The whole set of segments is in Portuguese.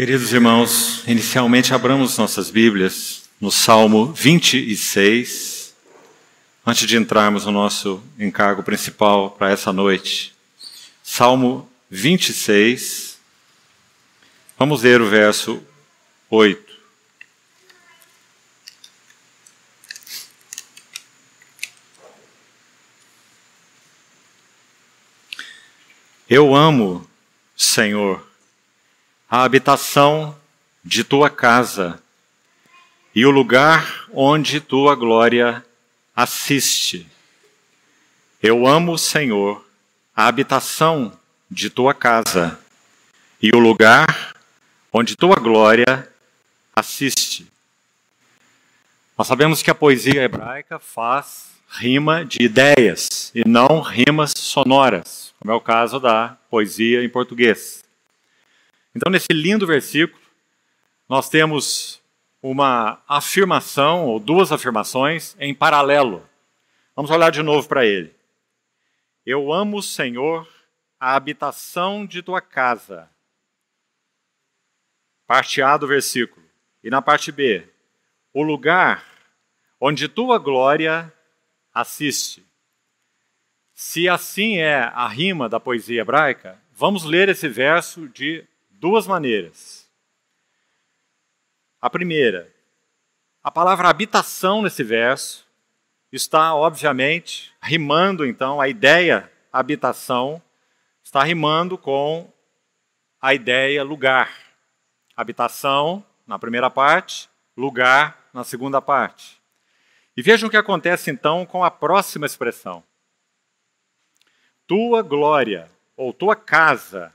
Queridos irmãos, inicialmente abramos nossas Bíblias no Salmo 26, antes de entrarmos no nosso encargo principal para essa noite. Salmo 26, vamos ler o verso 8. Eu amo, Senhor, a habitação de tua casa e o lugar onde tua glória assiste. Eu amo, Senhor, a habitação de tua casa e o lugar onde tua glória assiste. Nós sabemos que a poesia hebraica faz rima de ideias e não rimas sonoras, como é o caso da poesia em português. Então, nesse lindo versículo, nós temos uma afirmação, ou duas afirmações, em paralelo. Vamos olhar de novo para ele. Eu amo, Senhor, a habitação de tua casa. Parte A do versículo. E na parte B, o lugar onde tua glória assiste. Se assim é a rima da poesia hebraica, vamos ler esse verso de duas maneiras. A primeira, a palavra habitação nesse verso está, obviamente, rimando, então, a ideia habitação está rimando com a ideia lugar. Habitação na primeira parte, lugar na segunda parte. E vejam o que acontece então com a próxima expressão. Tua glória, ou tua casa,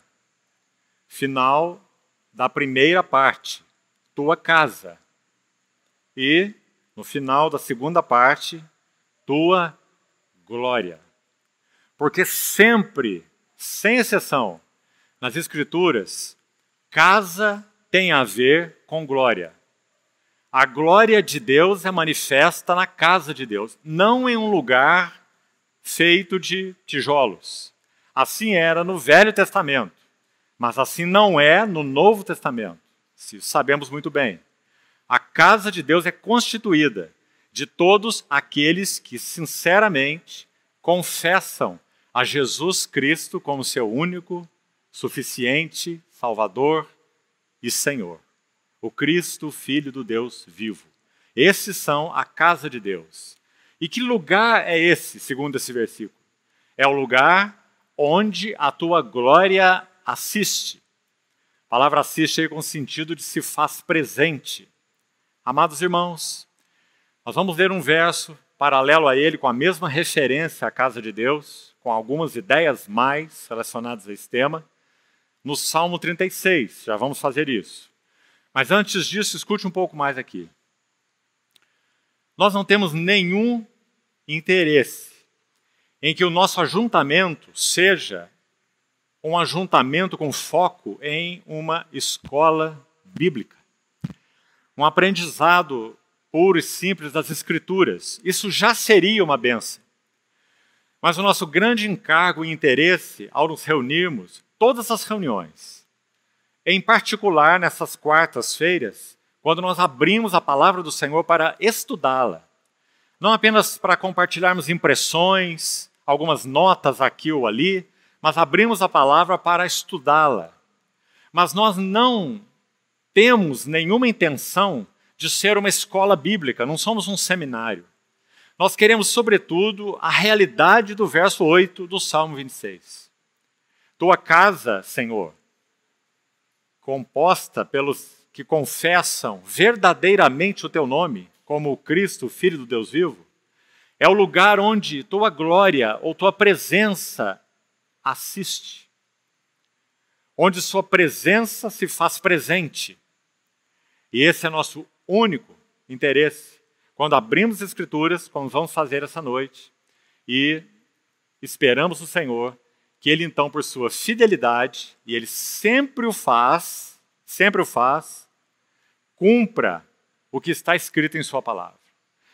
final da primeira parte, tua casa. E, no final da segunda parte, tua glória. Porque sempre, sem exceção, nas Escrituras, casa tem a ver com glória. A glória de Deus é manifesta na casa de Deus, não em um lugar feito de tijolos. Assim era no Velho Testamento. Mas assim não é no Novo Testamento. Se sabemos muito bem. A casa de Deus é constituída de todos aqueles que sinceramente confessam a Jesus Cristo como seu único, suficiente Salvador e Senhor. O Cristo, Filho do Deus vivo. Esses são a casa de Deus. E que lugar é esse, segundo esse versículo? É o lugar onde a tua glória assiste. A palavra assiste aí com o sentido de se faz presente. Amados irmãos, nós vamos ler um verso paralelo a ele, com a mesma referência à casa de Deus, com algumas ideias mais relacionadas a esse tema, no Salmo 36. Já vamos fazer isso. Mas antes disso, escute um pouco mais aqui. Nós não temos nenhum interesse em que o nosso ajuntamento seja um ajuntamento com foco em uma escola bíblica. Um aprendizado puro e simples das Escrituras. Isso já seria uma benção. Mas o nosso grande encargo e interesse ao nos reunirmos, todas as reuniões, em particular nessas quartas-feiras, quando nós abrimos a palavra do Senhor para estudá-la, não apenas para compartilharmos impressões, algumas notas aqui ou ali, mas abrimos a palavra para estudá-la. Mas nós não temos nenhuma intenção de ser uma escola bíblica, não somos um seminário. Nós queremos, sobretudo, a realidade do verso 8 do Salmo 26. Tua casa, Senhor, composta pelos que confessam verdadeiramente o teu nome, como o Cristo, Filho do Deus vivo, é o lugar onde tua glória ou tua presença assiste, onde Sua presença se faz presente. E esse é nosso único interesse quando abrimos as Escrituras, como vamos fazer essa noite, e esperamos o Senhor, que Ele então, por Sua fidelidade, e Ele sempre o faz, sempre o faz, cumpra o que está escrito em Sua palavra.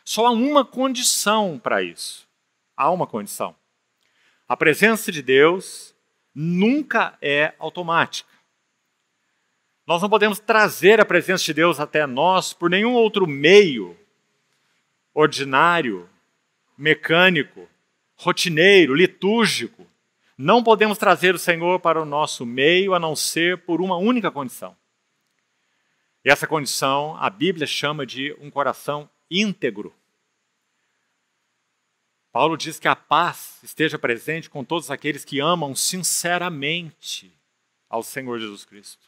Só há uma condição para isso. Há uma condição. A presença de Deus nunca é automática. Nós não podemos trazer a presença de Deus até nós por nenhum outro meio ordinário, mecânico, rotineiro, litúrgico. Não podemos trazer o Senhor para o nosso meio a não ser por uma única condição. E essa condição a Bíblia chama de um coração íntegro. Paulo diz que a paz esteja presente com todos aqueles que amam sinceramente ao Senhor Jesus Cristo.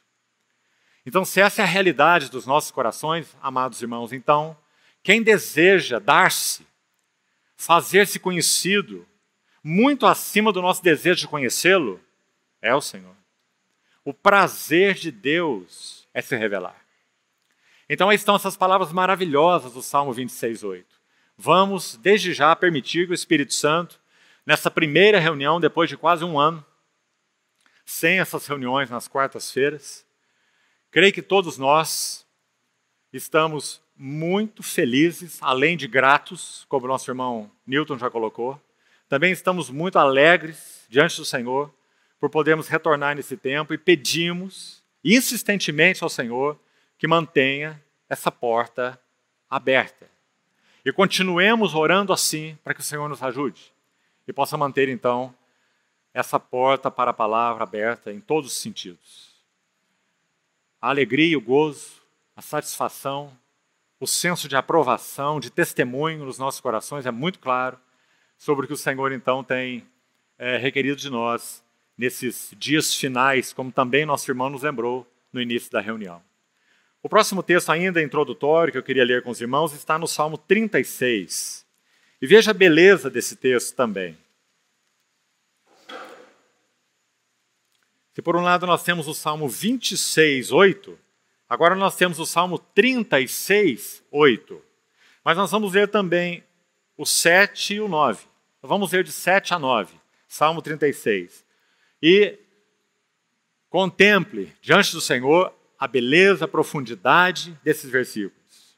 Então, se essa é a realidade dos nossos corações, amados irmãos, então, quem deseja dar-se, fazer-se conhecido, muito acima do nosso desejo de conhecê-lo, é o Senhor. O prazer de Deus é se revelar. Então, aí estão essas palavras maravilhosas do Salmo 26, 8. Vamos, desde já, permitir que o Espírito Santo, nessa primeira reunião, depois de quase um ano, sem essas reuniões nas quartas-feiras, creio que todos nós estamos muito felizes, além de gratos, como nosso irmão Newton já colocou. Também estamos muito alegres diante do Senhor por podermos retornar nesse tempo e pedimos insistentemente ao Senhor que mantenha essa porta aberta. E continuemos orando assim para que o Senhor nos ajude e possa manter então essa porta para a palavra aberta em todos os sentidos. A alegria, o gozo, a satisfação, o senso de aprovação, de testemunho nos nossos corações é muito claro sobre o que o Senhor então tem é, requerido de nós nesses dias finais, como também nosso irmão nos lembrou no início da reunião. O próximo texto, ainda introdutório, que eu queria ler com os irmãos, está no Salmo 36. E veja a beleza desse texto também. Se por um lado nós temos o Salmo 26, 8, agora nós temos o Salmo 36, 8. Mas nós vamos ler também o 7 e o 9. vamos ler de 7 a 9, Salmo 36. E contemple diante do Senhor a beleza, a profundidade desses versículos.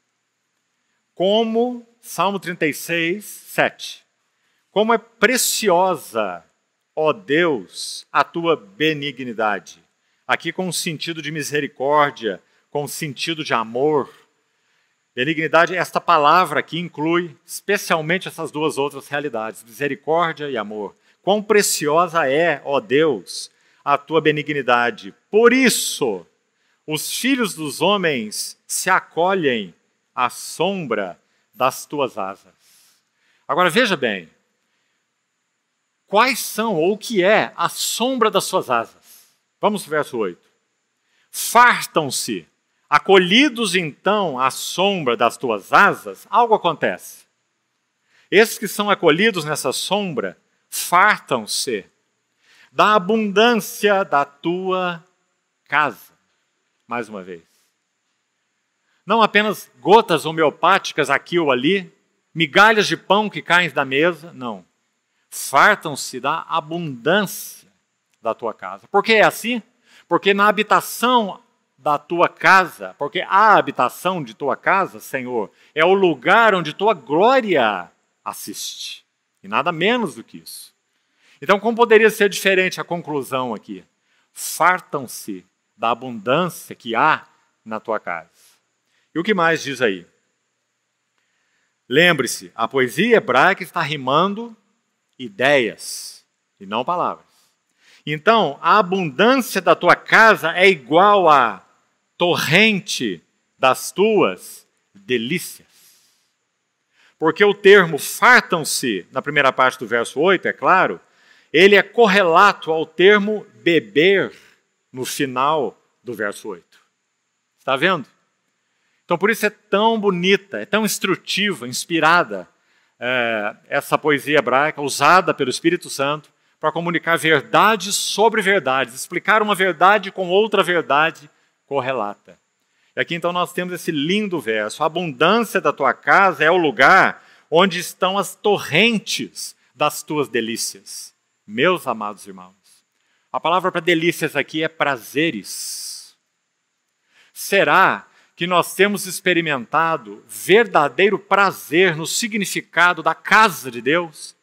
Como, Salmo 36, 7. Como é preciosa, ó Deus, a tua benignidade. Aqui com um sentido de misericórdia, com um sentido de amor. Benignidade, esta palavra que inclui especialmente essas duas outras realidades, misericórdia e amor. Quão preciosa é, ó Deus, a tua benignidade. Por isso, os filhos dos homens se acolhem à sombra das tuas asas. Agora veja bem, quais são ou o que é a sombra das suas asas? Vamos ao verso 8. Fartam-se, acolhidos então à sombra das tuas asas, algo acontece. Esses que são acolhidos nessa sombra fartam-se da abundância da tua casa mais uma vez. Não apenas gotas homeopáticas aqui ou ali, migalhas de pão que caem da mesa, não. Fartam-se da abundância da tua casa. Por que é assim? Porque na habitação da tua casa, porque a habitação de tua casa, Senhor, é o lugar onde tua glória assiste. E nada menos do que isso. Então, como poderia ser diferente a conclusão aqui? Fartam-se da abundância que há na tua casa. E o que mais diz aí? Lembre-se, a poesia hebraica está rimando ideias e não palavras. Então, a abundância da tua casa é igual à torrente das tuas delícias. Porque o termo fartam-se, na primeira parte do verso 8, é claro, ele é correlato ao termo beber no final do verso 8. Está vendo? Então, por isso é tão bonita, é tão instrutiva, inspirada é, essa poesia hebraica, usada pelo Espírito Santo para comunicar verdades sobre verdades, explicar uma verdade com outra verdade correlata. E aqui então nós temos esse lindo verso: A abundância da tua casa é o lugar onde estão as torrentes das tuas delícias. Meus amados irmãos, a palavra para delícias aqui é prazeres. Será que nós temos experimentado verdadeiro prazer no significado da casa de Deus?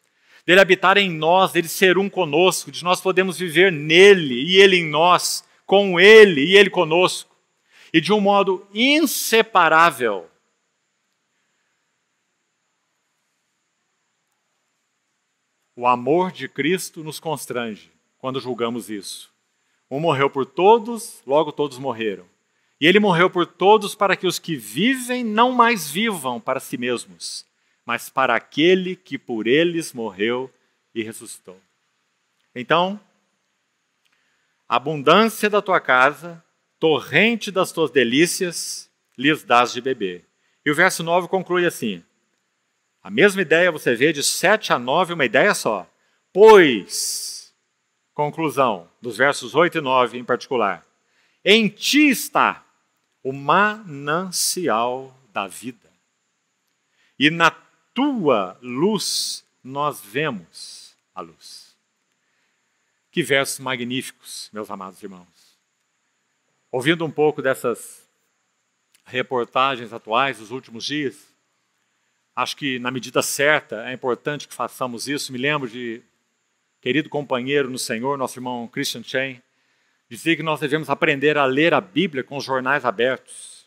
Dele habitar em nós, dele ser um conosco, de nós podemos viver nele e ele em nós, com ele e ele conosco, e de um modo inseparável. O amor de Cristo nos constrange quando julgamos isso. Um morreu por todos, logo todos morreram. E ele morreu por todos para que os que vivem não mais vivam para si mesmos, mas para aquele que por eles morreu e ressuscitou. Então, abundância da tua casa, torrente das tuas delícias, lhes dás de beber. E o verso 9 conclui assim: A mesma ideia você vê de 7 a 9, uma ideia só. Pois Conclusão dos versos 8 e 9 em particular. Em ti está o manancial da vida, e na tua luz nós vemos a luz. Que versos magníficos, meus amados irmãos. Ouvindo um pouco dessas reportagens atuais dos últimos dias, acho que na medida certa é importante que façamos isso. Me lembro de querido companheiro no Senhor, nosso irmão Christian Chen, dizia que nós devemos aprender a ler a Bíblia com os jornais abertos,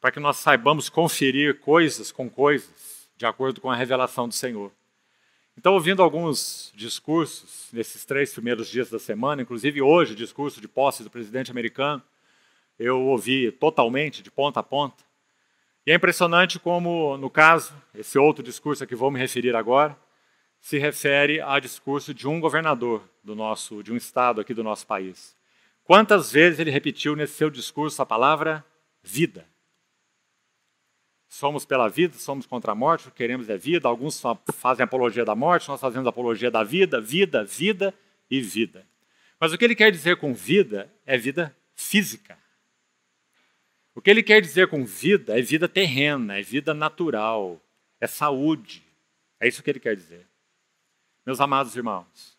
para que nós saibamos conferir coisas com coisas, de acordo com a revelação do Senhor. Então, ouvindo alguns discursos nesses três primeiros dias da semana, inclusive hoje, o discurso de posse do presidente americano, eu ouvi totalmente, de ponta a ponta. E é impressionante como, no caso, esse outro discurso a que vou me referir agora, se refere a discurso de um governador do nosso, de um estado aqui do nosso país. Quantas vezes ele repetiu nesse seu discurso a palavra vida? Somos pela vida, somos contra a morte, o que queremos é vida. Alguns fazem apologia da morte, nós fazemos apologia da vida, vida, vida e vida. Mas o que ele quer dizer com vida é vida física. O que ele quer dizer com vida é vida terrena, é vida natural, é saúde. É isso que ele quer dizer meus amados irmãos.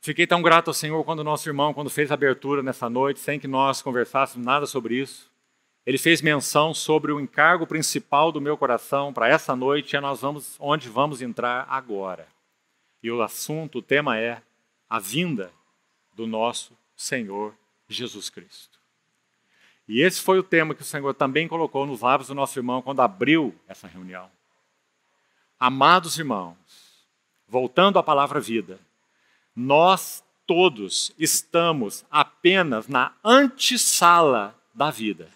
Fiquei tão grato ao Senhor quando nosso irmão, quando fez a abertura nessa noite, sem que nós conversássemos nada sobre isso, ele fez menção sobre o encargo principal do meu coração para essa noite, é nós vamos onde vamos entrar agora. E o assunto, o tema é a vinda do nosso Senhor Jesus Cristo. E esse foi o tema que o Senhor também colocou nos lábios do nosso irmão quando abriu essa reunião. Amados irmãos, Voltando à palavra vida, nós todos estamos apenas na antessala da vida.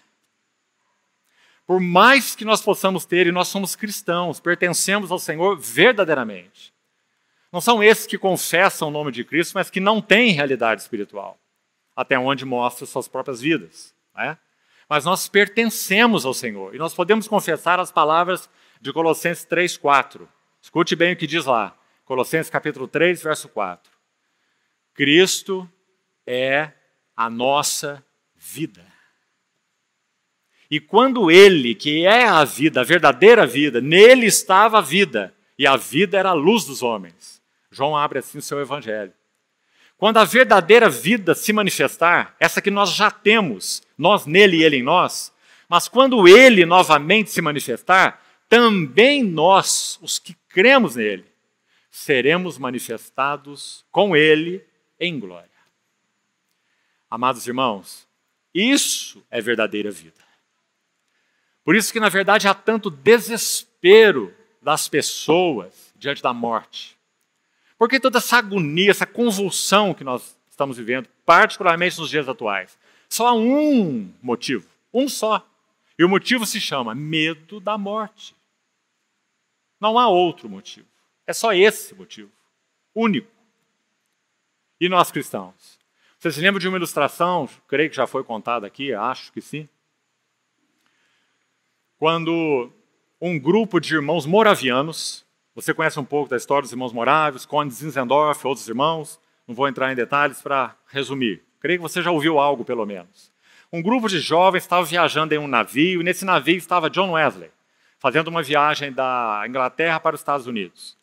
Por mais que nós possamos ter, e nós somos cristãos, pertencemos ao Senhor verdadeiramente. Não são esses que confessam o nome de Cristo, mas que não têm realidade espiritual, até onde mostram suas próprias vidas. Né? Mas nós pertencemos ao Senhor, e nós podemos confessar as palavras de Colossenses 3,4. Escute bem o que diz lá. Colossenses capítulo 3, verso 4. Cristo é a nossa vida. E quando ele, que é a vida, a verdadeira vida, nele estava a vida, e a vida era a luz dos homens. João abre assim o seu evangelho. Quando a verdadeira vida se manifestar, essa que nós já temos, nós nele e ele em nós, mas quando ele novamente se manifestar, também nós, os que cremos nele, seremos manifestados com Ele em glória. Amados irmãos, isso é verdadeira vida. Por isso que, na verdade, há tanto desespero das pessoas diante da morte. Porque toda essa agonia, essa convulsão que nós estamos vivendo, particularmente nos dias atuais, só há um motivo, um só. E o motivo se chama medo da morte. Não há outro motivo. É só esse motivo, único. E nós cristãos? Você se lembra de uma ilustração, creio que já foi contada aqui, acho que sim. Quando um grupo de irmãos moravianos, você conhece um pouco da história dos irmãos morávios, Conde Zinzendorf, outros irmãos, não vou entrar em detalhes para resumir. Creio que você já ouviu algo, pelo menos. Um grupo de jovens estava viajando em um navio, e nesse navio estava John Wesley, fazendo uma viagem da Inglaterra para os Estados Unidos.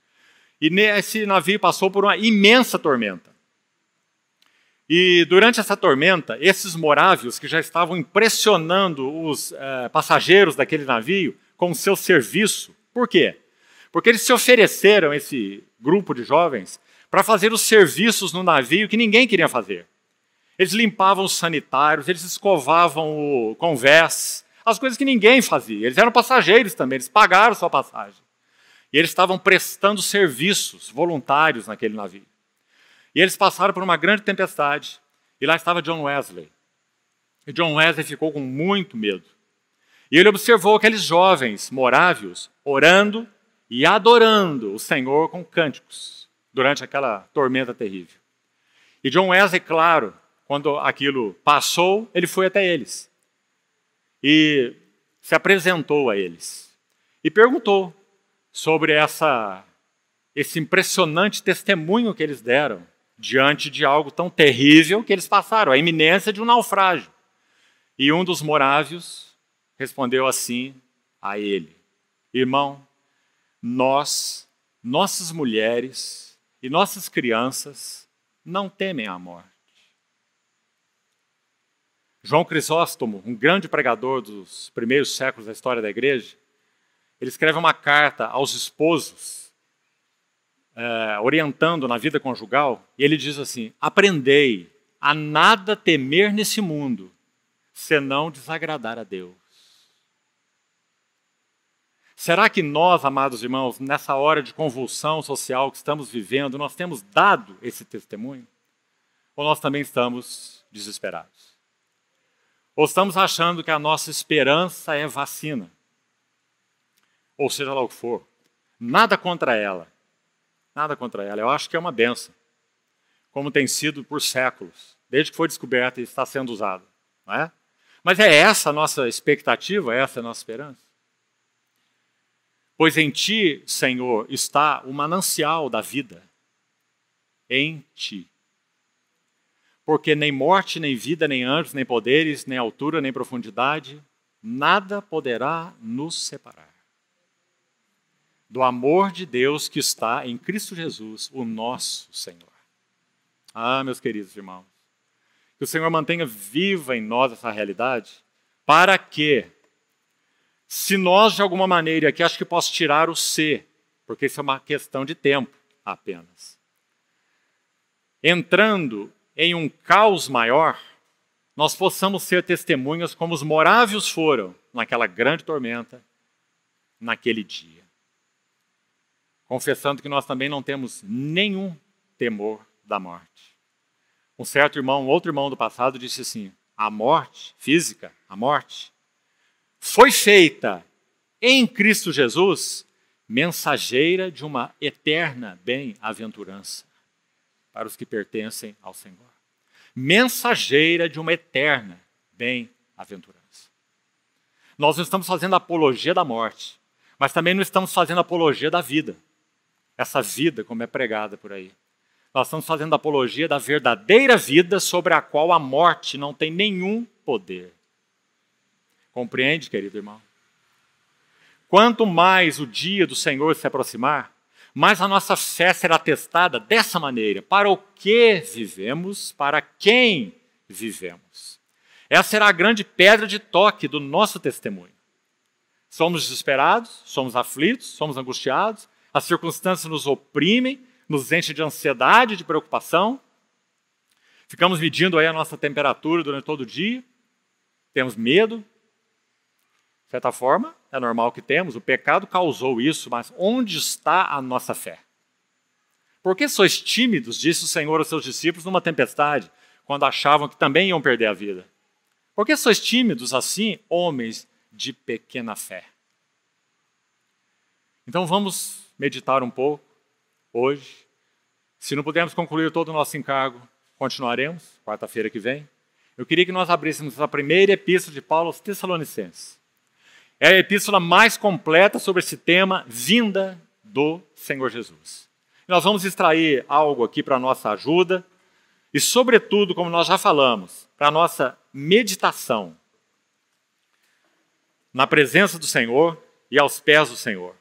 E esse navio passou por uma imensa tormenta. E durante essa tormenta, esses morávios que já estavam impressionando os eh, passageiros daquele navio com o seu serviço, por quê? Porque eles se ofereceram, esse grupo de jovens, para fazer os serviços no navio que ninguém queria fazer. Eles limpavam os sanitários, eles escovavam o convés, as coisas que ninguém fazia. Eles eram passageiros também, eles pagaram sua passagem. E eles estavam prestando serviços voluntários naquele navio. E eles passaram por uma grande tempestade, e lá estava John Wesley. E John Wesley ficou com muito medo. E ele observou aqueles jovens morávios orando e adorando o Senhor com cânticos durante aquela tormenta terrível. E John Wesley, claro, quando aquilo passou, ele foi até eles e se apresentou a eles e perguntou sobre essa, esse impressionante testemunho que eles deram diante de algo tão terrível que eles passaram, a iminência de um naufrágio. E um dos morávios respondeu assim a ele: Irmão, nós, nossas mulheres e nossas crianças não temem a morte. João Crisóstomo, um grande pregador dos primeiros séculos da história da igreja, ele escreve uma carta aos esposos, é, orientando na vida conjugal, e ele diz assim: Aprendei a nada temer nesse mundo, senão desagradar a Deus. Será que nós, amados irmãos, nessa hora de convulsão social que estamos vivendo, nós temos dado esse testemunho? Ou nós também estamos desesperados? Ou estamos achando que a nossa esperança é vacina? ou seja lá o que for. Nada contra ela. Nada contra ela. Eu acho que é uma benção. Como tem sido por séculos, desde que foi descoberta e está sendo usada. Não é? Mas é essa a nossa expectativa, é essa é a nossa esperança. Pois em ti, Senhor, está o manancial da vida. Em ti. Porque nem morte, nem vida, nem anjos, nem poderes, nem altura, nem profundidade, nada poderá nos separar do amor de Deus que está em Cristo Jesus, o nosso Senhor. Ah, meus queridos irmãos, que o Senhor mantenha viva em nós essa realidade, para que, se nós de alguma maneira, aqui acho que posso tirar o "ser", porque isso é uma questão de tempo apenas, entrando em um caos maior, nós possamos ser testemunhas como os morávios foram naquela grande tormenta, naquele dia confessando que nós também não temos nenhum temor da morte. Um certo irmão, um outro irmão do passado, disse assim: a morte física, a morte, foi feita em Cristo Jesus mensageira de uma eterna bem-aventurança para os que pertencem ao Senhor. Mensageira de uma eterna bem-aventurança. Nós não estamos fazendo apologia da morte, mas também não estamos fazendo apologia da vida essa vida como é pregada por aí. Nós estamos fazendo apologia da verdadeira vida sobre a qual a morte não tem nenhum poder. Compreende, querido irmão? Quanto mais o dia do Senhor se aproximar, mais a nossa fé será testada dessa maneira. Para o que vivemos, para quem vivemos. Essa será a grande pedra de toque do nosso testemunho. Somos desesperados, somos aflitos, somos angustiados, as circunstâncias nos oprimem, nos enchem de ansiedade, de preocupação. Ficamos medindo aí a nossa temperatura durante todo o dia. Temos medo. De certa forma, é normal que temos. O pecado causou isso, mas onde está a nossa fé? Por que sois tímidos, disse o Senhor aos seus discípulos numa tempestade, quando achavam que também iam perder a vida? Por que sois tímidos assim, homens de pequena fé? Então vamos meditar um pouco hoje. Se não pudermos concluir todo o nosso encargo, continuaremos quarta-feira que vem. Eu queria que nós abríssemos a primeira epístola de Paulo aos Tessalonicenses. É a epístola mais completa sobre esse tema, vinda do Senhor Jesus. Nós vamos extrair algo aqui para nossa ajuda e, sobretudo, como nós já falamos, para nossa meditação na presença do Senhor e aos pés do Senhor.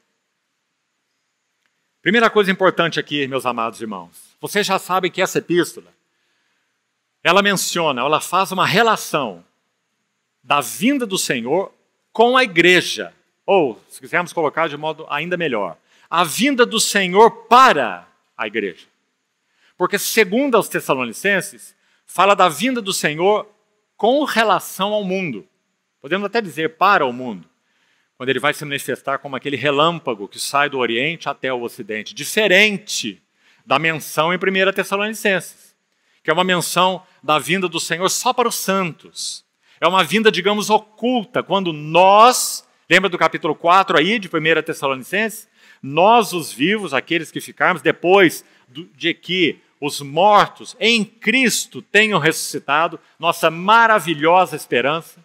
Primeira coisa importante aqui, meus amados irmãos. Vocês já sabem que essa epístola ela menciona, ela faz uma relação da vinda do Senhor com a igreja, ou, se quisermos colocar de modo ainda melhor, a vinda do Senhor para a igreja. Porque, segundo os Tessalonicenses, fala da vinda do Senhor com relação ao mundo. Podemos até dizer para o mundo quando ele vai se manifestar como aquele relâmpago que sai do Oriente até o Ocidente, diferente da menção em 1 Tessalonicenses, que é uma menção da vinda do Senhor só para os santos. É uma vinda, digamos, oculta, quando nós, lembra do capítulo 4 aí de 1 Tessalonicenses? Nós, os vivos, aqueles que ficarmos, depois de que os mortos em Cristo tenham ressuscitado, nossa maravilhosa esperança,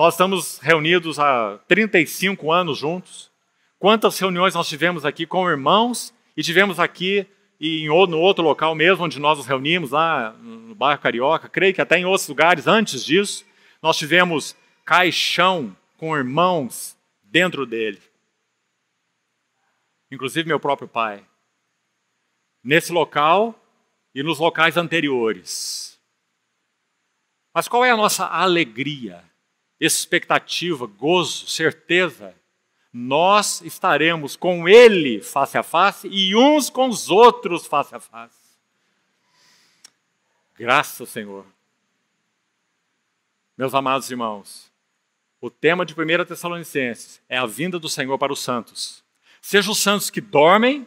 nós estamos reunidos há 35 anos juntos. Quantas reuniões nós tivemos aqui com irmãos e tivemos aqui e em, no outro local mesmo, onde nós nos reunimos, lá no bairro Carioca, creio que até em outros lugares antes disso, nós tivemos caixão com irmãos dentro dele. Inclusive meu próprio pai. Nesse local e nos locais anteriores. Mas qual é a nossa alegria? expectativa, gozo, certeza, nós estaremos com Ele face a face e uns com os outros face a face. Graças, Senhor. Meus amados irmãos, o tema de 1 Tessalonicenses é a vinda do Senhor para os santos. Seja os santos que dormem,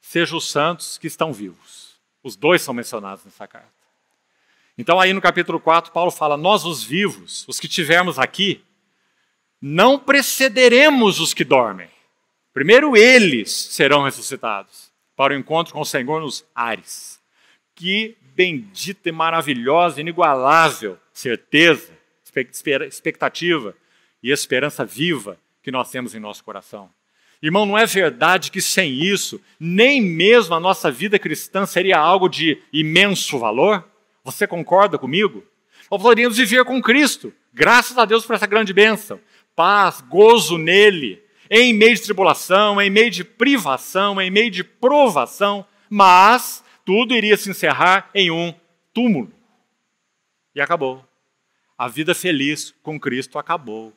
seja os santos que estão vivos. Os dois são mencionados nessa carta. Então, aí no capítulo 4, Paulo fala: Nós, os vivos, os que tivermos aqui, não precederemos os que dormem. Primeiro eles serão ressuscitados para o encontro com o Senhor nos ares. Que bendita e maravilhosa, inigualável certeza, expectativa e esperança viva que nós temos em nosso coração. Irmão, não é verdade que sem isso, nem mesmo a nossa vida cristã seria algo de imenso valor? Você concorda comigo? Nós poderíamos viver com Cristo, graças a Deus por essa grande bênção. Paz, gozo nele, em meio de tribulação, em meio de privação, em meio de provação, mas tudo iria se encerrar em um túmulo. E acabou. A vida feliz com Cristo acabou.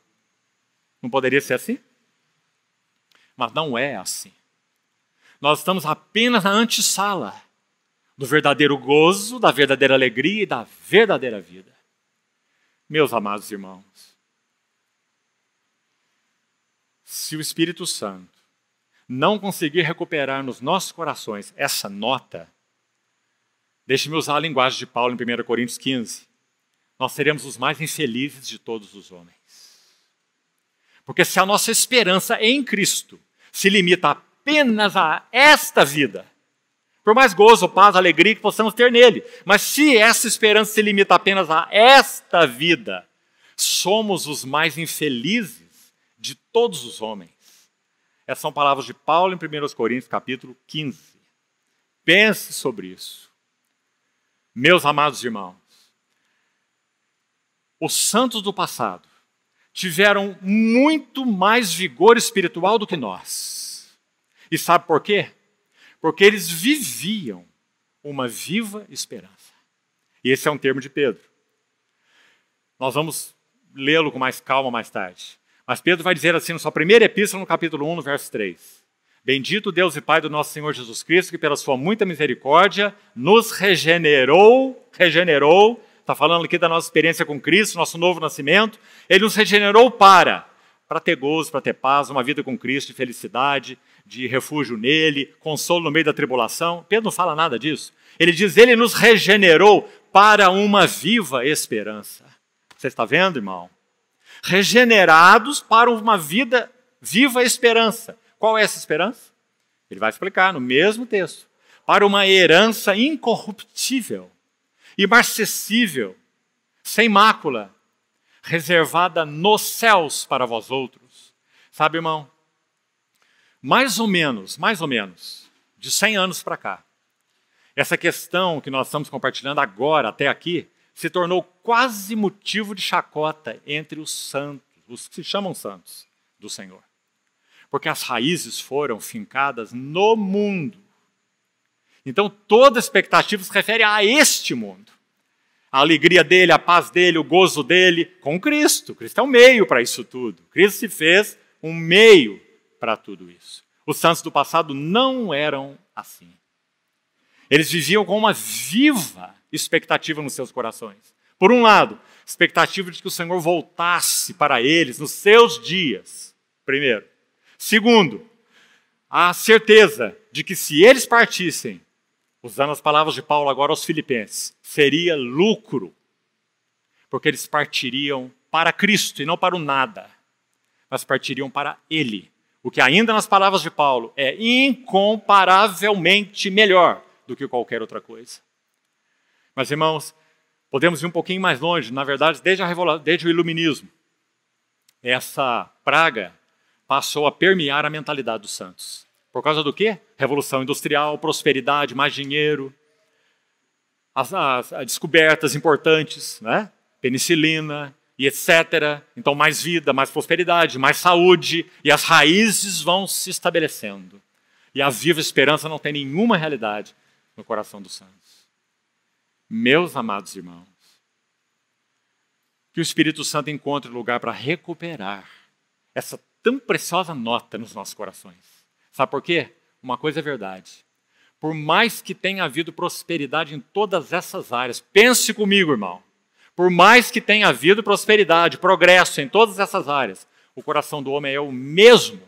Não poderia ser assim? Mas não é assim. Nós estamos apenas na antessala do verdadeiro gozo, da verdadeira alegria e da verdadeira vida. Meus amados irmãos, se o Espírito Santo não conseguir recuperar nos nossos corações essa nota, deixe-me usar a linguagem de Paulo em 1 Coríntios 15, nós seremos os mais infelizes de todos os homens. Porque se a nossa esperança em Cristo se limita apenas a esta vida, por mais gozo, paz, alegria que possamos ter nele. Mas se essa esperança se limita apenas a esta vida, somos os mais infelizes de todos os homens. Essas são palavras de Paulo em 1 Coríntios, capítulo 15. Pense sobre isso. Meus amados irmãos, os santos do passado tiveram muito mais vigor espiritual do que nós. E sabe por quê? porque eles viviam uma viva esperança. E esse é um termo de Pedro. Nós vamos lê-lo com mais calma mais tarde. Mas Pedro vai dizer assim na sua primeira epístola, no capítulo 1, no verso 3. Bendito Deus e Pai do nosso Senhor Jesus Cristo, que pela sua muita misericórdia nos regenerou, regenerou, está falando aqui da nossa experiência com Cristo, nosso novo nascimento, ele nos regenerou para, para ter gozo, para ter paz, uma vida com Cristo de felicidade, de refúgio nele, consolo no meio da tribulação. Pedro não fala nada disso. Ele diz: Ele nos regenerou para uma viva esperança. Você está vendo, irmão? Regenerados para uma vida viva esperança. Qual é essa esperança? Ele vai explicar no mesmo texto. Para uma herança incorruptível, imarcessível, sem mácula, reservada nos céus para vós outros. Sabe, irmão? mais ou menos, mais ou menos, de 100 anos para cá, essa questão que nós estamos compartilhando agora até aqui se tornou quase motivo de chacota entre os santos, os que se chamam santos do Senhor. Porque as raízes foram fincadas no mundo. Então toda expectativa se refere a este mundo. A alegria dele, a paz dele, o gozo dele com Cristo. Cristo é o um meio para isso tudo. Cristo se fez um meio para tudo isso. Os santos do passado não eram assim. Eles viviam com uma viva expectativa nos seus corações. Por um lado, expectativa de que o Senhor voltasse para eles nos seus dias, primeiro. Segundo, a certeza de que se eles partissem, usando as palavras de Paulo agora aos Filipenses, seria lucro, porque eles partiriam para Cristo e não para o nada, mas partiriam para Ele, o que ainda nas palavras de Paulo é incomparavelmente melhor do que qualquer outra coisa. Mas irmãos, podemos ir um pouquinho mais longe, na verdade, desde, desde o iluminismo. Essa praga passou a permear a mentalidade dos santos. Por causa do quê? Revolução industrial, prosperidade, mais dinheiro, as, as, as descobertas importantes, né? penicilina, e etc. Então, mais vida, mais prosperidade, mais saúde, e as raízes vão se estabelecendo. E a viva esperança não tem nenhuma realidade no coração dos santos. Meus amados irmãos, que o Espírito Santo encontre lugar para recuperar essa tão preciosa nota nos nossos corações. Sabe por quê? Uma coisa é verdade. Por mais que tenha havido prosperidade em todas essas áreas, pense comigo, irmão. Por mais que tenha havido prosperidade, progresso em todas essas áreas, o coração do homem é o mesmo,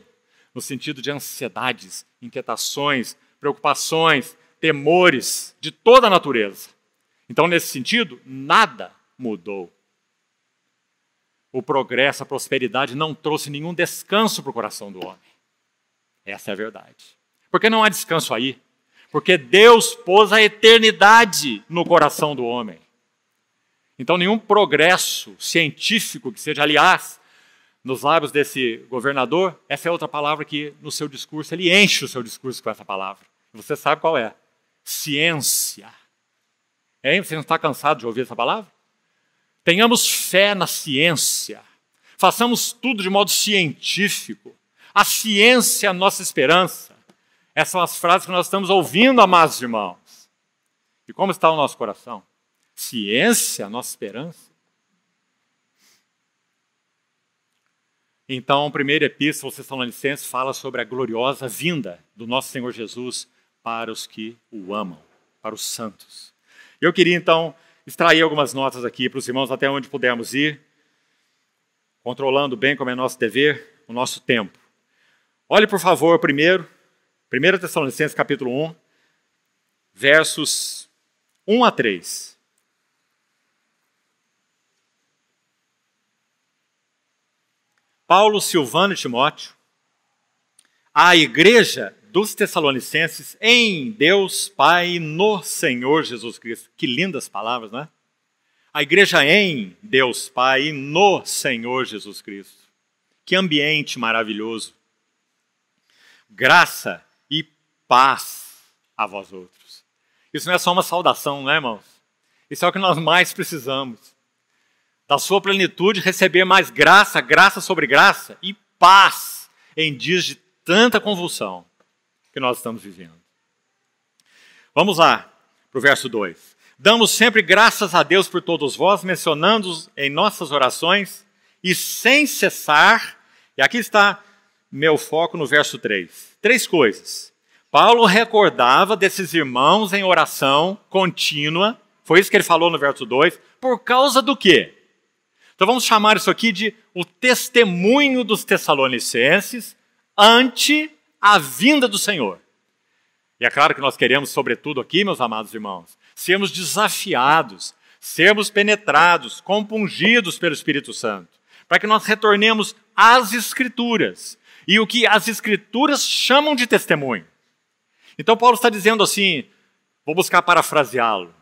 no sentido de ansiedades, inquietações, preocupações, temores de toda a natureza. Então, nesse sentido, nada mudou. O progresso, a prosperidade não trouxe nenhum descanso para o coração do homem. Essa é a verdade. Porque não há descanso aí. Porque Deus pôs a eternidade no coração do homem. Então, nenhum progresso científico que seja, aliás, nos lábios desse governador, essa é outra palavra que no seu discurso, ele enche o seu discurso com essa palavra. Você sabe qual é? Ciência. Hein? Você não está cansado de ouvir essa palavra? Tenhamos fé na ciência. Façamos tudo de modo científico. A ciência é a nossa esperança. Essas são as frases que nós estamos ouvindo, amados irmãos. E como está o nosso coração? Ciência a nossa esperança. Então, a primeira epístola aos Tessalonicenses fala sobre a gloriosa vinda do nosso Senhor Jesus para os que o amam, para os santos. Eu queria então extrair algumas notas aqui para os irmãos até onde pudermos ir, controlando bem como é nosso dever, o nosso tempo. Olhe, por favor, primeiro, 1 Tessalonicenses capítulo 1, versos 1 a 3. Paulo, Silvano e Timóteo, à igreja dos Tessalonicenses em Deus Pai no Senhor Jesus Cristo. Que lindas palavras, né? A igreja em Deus Pai no Senhor Jesus Cristo. Que ambiente maravilhoso. Graça e paz a vós outros. Isso não é só uma saudação, né, irmãos? Isso é o que nós mais precisamos na sua plenitude, receber mais graça, graça sobre graça e paz em dias de tanta convulsão que nós estamos vivendo. Vamos lá para o verso 2. Damos sempre graças a Deus por todos vós, mencionando-os em nossas orações e sem cessar. E aqui está meu foco no verso 3. Três coisas. Paulo recordava desses irmãos em oração contínua, foi isso que ele falou no verso 2, por causa do quê? Então vamos chamar isso aqui de o testemunho dos Tessalonicenses ante a vinda do Senhor. E é claro que nós queremos, sobretudo aqui, meus amados irmãos, sermos desafiados, sermos penetrados, compungidos pelo Espírito Santo, para que nós retornemos às Escrituras e o que as Escrituras chamam de testemunho. Então Paulo está dizendo assim, vou buscar parafraseá-lo.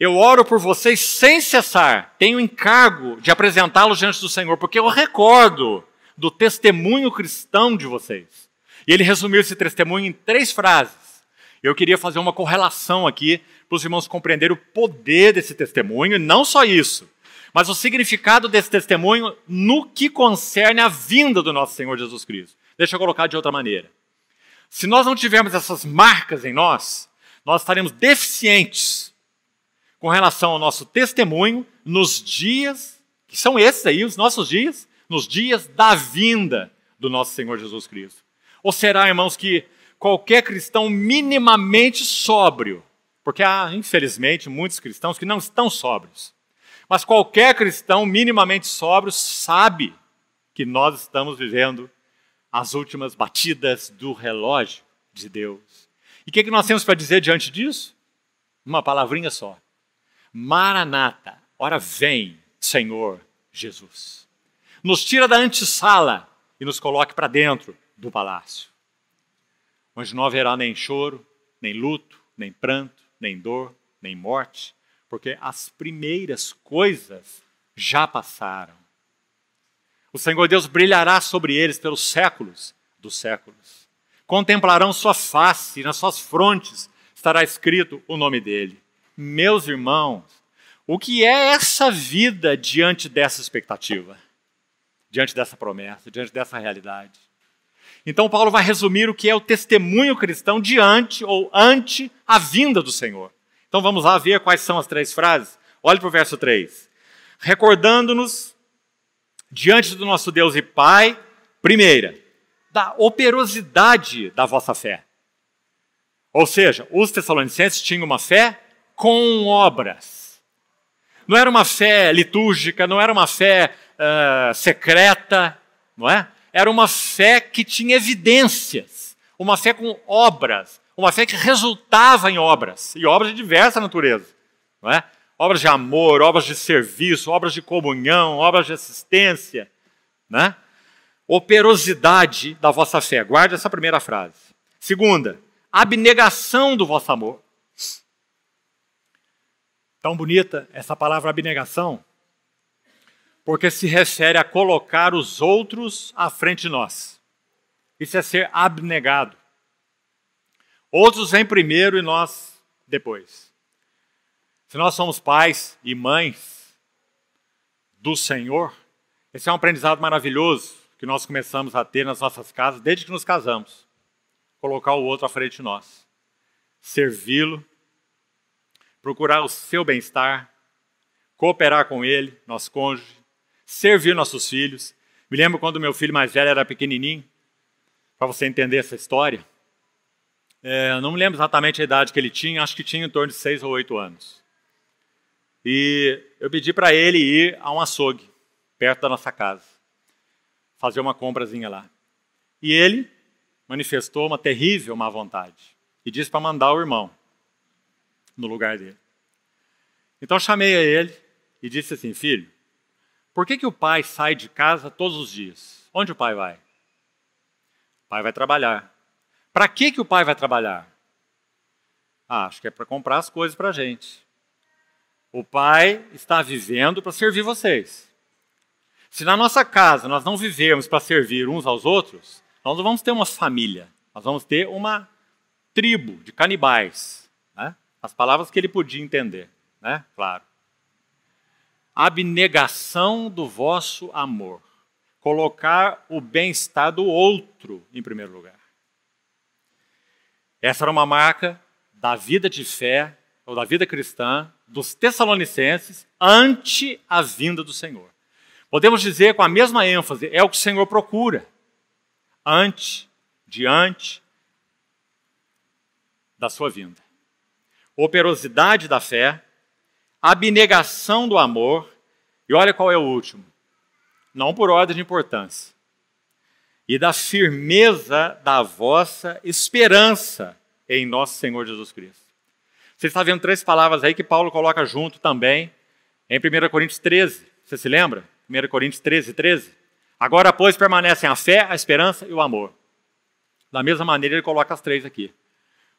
Eu oro por vocês sem cessar. Tenho o encargo de apresentá-los diante do Senhor, porque eu recordo do testemunho cristão de vocês. E ele resumiu esse testemunho em três frases. Eu queria fazer uma correlação aqui para os irmãos compreenderem o poder desse testemunho, e não só isso, mas o significado desse testemunho no que concerne a vinda do nosso Senhor Jesus Cristo. Deixa eu colocar de outra maneira. Se nós não tivermos essas marcas em nós, nós estaremos deficientes com relação ao nosso testemunho nos dias, que são esses aí, os nossos dias, nos dias da vinda do nosso Senhor Jesus Cristo? Ou será, irmãos, que qualquer cristão minimamente sóbrio, porque há, infelizmente, muitos cristãos que não estão sóbrios, mas qualquer cristão minimamente sóbrio sabe que nós estamos vivendo as últimas batidas do relógio de Deus. E o que, é que nós temos para dizer diante disso? Uma palavrinha só: Maranata, ora vem, Senhor Jesus. Nos tira da antessala e nos coloque para dentro do palácio, onde não haverá nem choro, nem luto, nem pranto, nem dor, nem morte, porque as primeiras coisas já passaram. O Senhor Deus brilhará sobre eles pelos séculos dos séculos. Contemplarão sua face, nas suas frontes estará escrito o nome dele. Meus irmãos, o que é essa vida diante dessa expectativa? Diante dessa promessa, diante dessa realidade? Então, Paulo vai resumir o que é o testemunho cristão diante ou ante a vinda do Senhor. Então, vamos lá ver quais são as três frases. Olhe para o verso 3. Recordando-nos diante do nosso Deus e Pai, primeira, da operosidade da vossa fé. Ou seja, os tessalonicenses tinham uma fé com obras. Não era uma fé litúrgica, não era uma fé uh, secreta, não é? Era uma fé que tinha evidências, uma fé com obras, uma fé que resultava em obras, e obras de diversa natureza, não é? Obras de amor, obras de serviço, obras de comunhão, obras de assistência, né? Operosidade da vossa fé. Guarde essa primeira frase. Segunda, abnegação do vosso amor tão bonita essa palavra abnegação, porque se refere a colocar os outros à frente de nós. Isso é ser abnegado. Outros vêm primeiro e nós depois. Se nós somos pais e mães do Senhor, esse é um aprendizado maravilhoso que nós começamos a ter nas nossas casas desde que nos casamos. Colocar o outro à frente de nós, servi-lo procurar o seu bem-estar, cooperar com ele, nosso cônjuge, servir nossos filhos. Me lembro quando meu filho mais velho era pequenininho, para você entender essa história. É, não me lembro exatamente a idade que ele tinha, acho que tinha em torno de seis ou oito anos. E eu pedi para ele ir a um açougue, perto da nossa casa, fazer uma comprazinha lá. E ele manifestou uma terrível má vontade e disse para mandar o irmão no lugar dele. Então chamei a ele e disse assim: Filho, por que, que o pai sai de casa todos os dias? Onde o pai vai? O pai vai trabalhar. Para que, que o pai vai trabalhar? Ah, acho que é para comprar as coisas para a gente. O pai está vivendo para servir vocês. Se na nossa casa nós não vivermos para servir uns aos outros, nós não vamos ter uma família, nós vamos ter uma tribo de canibais. As palavras que ele podia entender, né? Claro. Abnegação do vosso amor. Colocar o bem-estar do outro em primeiro lugar. Essa era uma marca da vida de fé, ou da vida cristã, dos tessalonicenses ante a vinda do Senhor. Podemos dizer com a mesma ênfase, é o que o Senhor procura. Ante, diante da sua vinda operosidade da fé, abnegação do amor, e olha qual é o último, não por ordem de importância, e da firmeza da vossa esperança em nosso Senhor Jesus Cristo. Você está vendo três palavras aí que Paulo coloca junto também em 1 Coríntios 13. Você se lembra? 1 Coríntios 13, 13. Agora, pois, permanecem a fé, a esperança e o amor. Da mesma maneira, ele coloca as três aqui.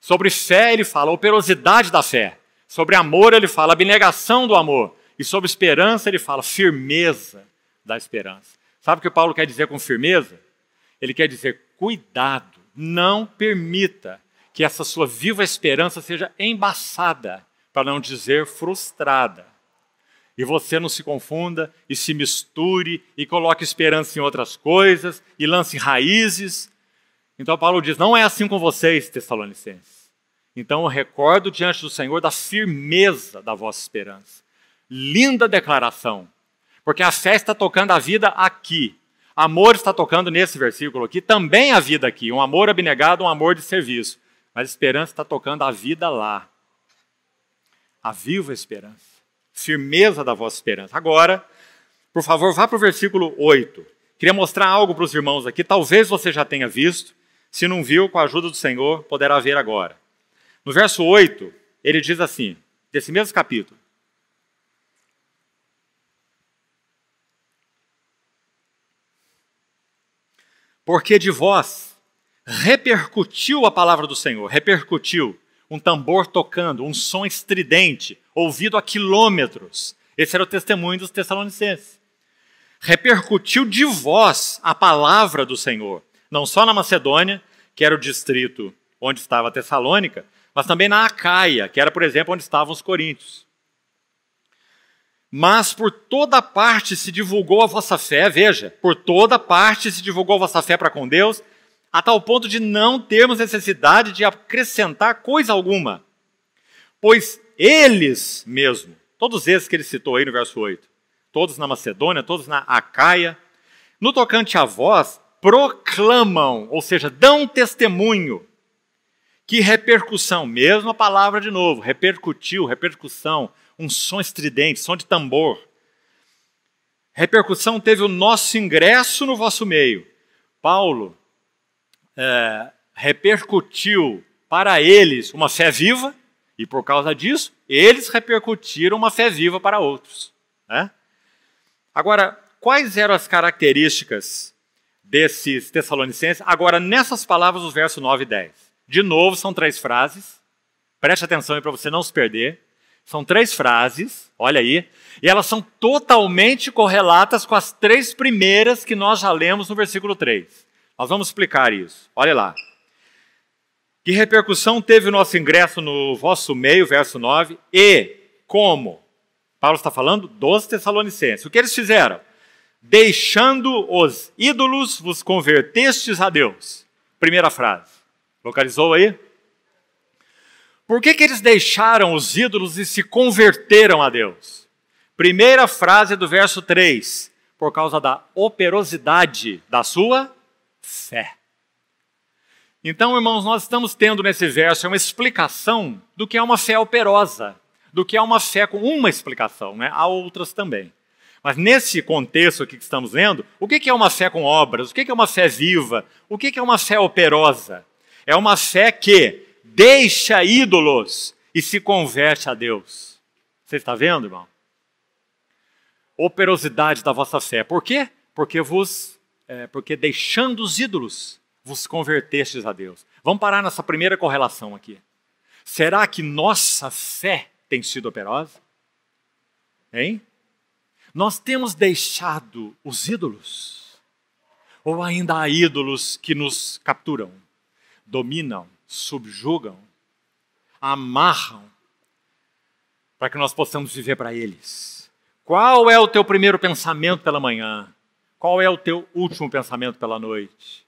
Sobre fé, ele fala a operosidade da fé. Sobre amor, ele fala a abnegação do amor. E sobre esperança, ele fala firmeza da esperança. Sabe o que Paulo quer dizer com firmeza? Ele quer dizer cuidado, não permita que essa sua viva esperança seja embaçada, para não dizer frustrada. E você não se confunda e se misture e coloque esperança em outras coisas e lance raízes então Paulo diz: não é assim com vocês, Tessalonicenses. Então eu recordo diante do Senhor da firmeza da vossa esperança. Linda declaração, porque a fé está tocando a vida aqui. Amor está tocando nesse versículo aqui, também a vida aqui. Um amor abnegado, um amor de serviço. Mas esperança está tocando a vida lá. A viva esperança. Firmeza da vossa esperança. Agora, por favor, vá para o versículo 8. Queria mostrar algo para os irmãos aqui, talvez você já tenha visto, se não viu, com a ajuda do Senhor, poderá ver agora. No verso 8, ele diz assim, desse mesmo capítulo: Porque de vós repercutiu a palavra do Senhor, repercutiu um tambor tocando, um som estridente, ouvido a quilômetros. Esse era o testemunho dos Tessalonicenses. Repercutiu de vós a palavra do Senhor não só na Macedônia, que era o distrito onde estava Tessalônica, mas também na Acaia, que era, por exemplo, onde estavam os coríntios. Mas por toda parte se divulgou a vossa fé, veja, por toda parte se divulgou a vossa fé para com Deus, a tal ponto de não termos necessidade de acrescentar coisa alguma. Pois eles mesmo, todos esses que ele citou aí no verso 8, todos na Macedônia, todos na Acaia, no tocante a vós, proclamam, ou seja, dão testemunho. Que repercussão, mesma palavra de novo, repercutiu, repercussão, um som estridente, som de tambor. Repercussão teve o nosso ingresso no vosso meio. Paulo é, repercutiu para eles uma fé viva, e por causa disso, eles repercutiram uma fé viva para outros. Né? Agora, quais eram as características desses Tessalonicenses. Agora, nessas palavras, os versos 9 e 10. De novo, são três frases. Preste atenção aí para você não se perder. São três frases, olha aí, e elas são totalmente correlatas com as três primeiras que nós já lemos no versículo 3. Nós vamos explicar isso. Olha lá. Que repercussão teve o nosso ingresso no vosso meio, verso 9, e como? Paulo está falando dos Tessalonicenses. O que eles fizeram? Deixando os ídolos, vos convertestes a Deus. Primeira frase. Localizou aí? Por que, que eles deixaram os ídolos e se converteram a Deus? Primeira frase do verso 3. Por causa da operosidade da sua fé. Então, irmãos, nós estamos tendo nesse verso uma explicação do que é uma fé operosa, do que é uma fé com uma explicação, né? há outras também. Mas nesse contexto aqui que estamos vendo, o que é uma fé com obras? O que é uma fé viva? O que é uma fé operosa? É uma fé que deixa ídolos e se converte a Deus. Você está vendo, irmão? Operosidade da vossa fé. Por quê? Porque vos, é, porque deixando os ídolos, vos convertestes a Deus. Vamos parar nessa primeira correlação aqui. Será que nossa fé tem sido operosa? Hein? Nós temos deixado os ídolos? Ou ainda há ídolos que nos capturam, dominam, subjugam, amarram, para que nós possamos viver para eles? Qual é o teu primeiro pensamento pela manhã? Qual é o teu último pensamento pela noite?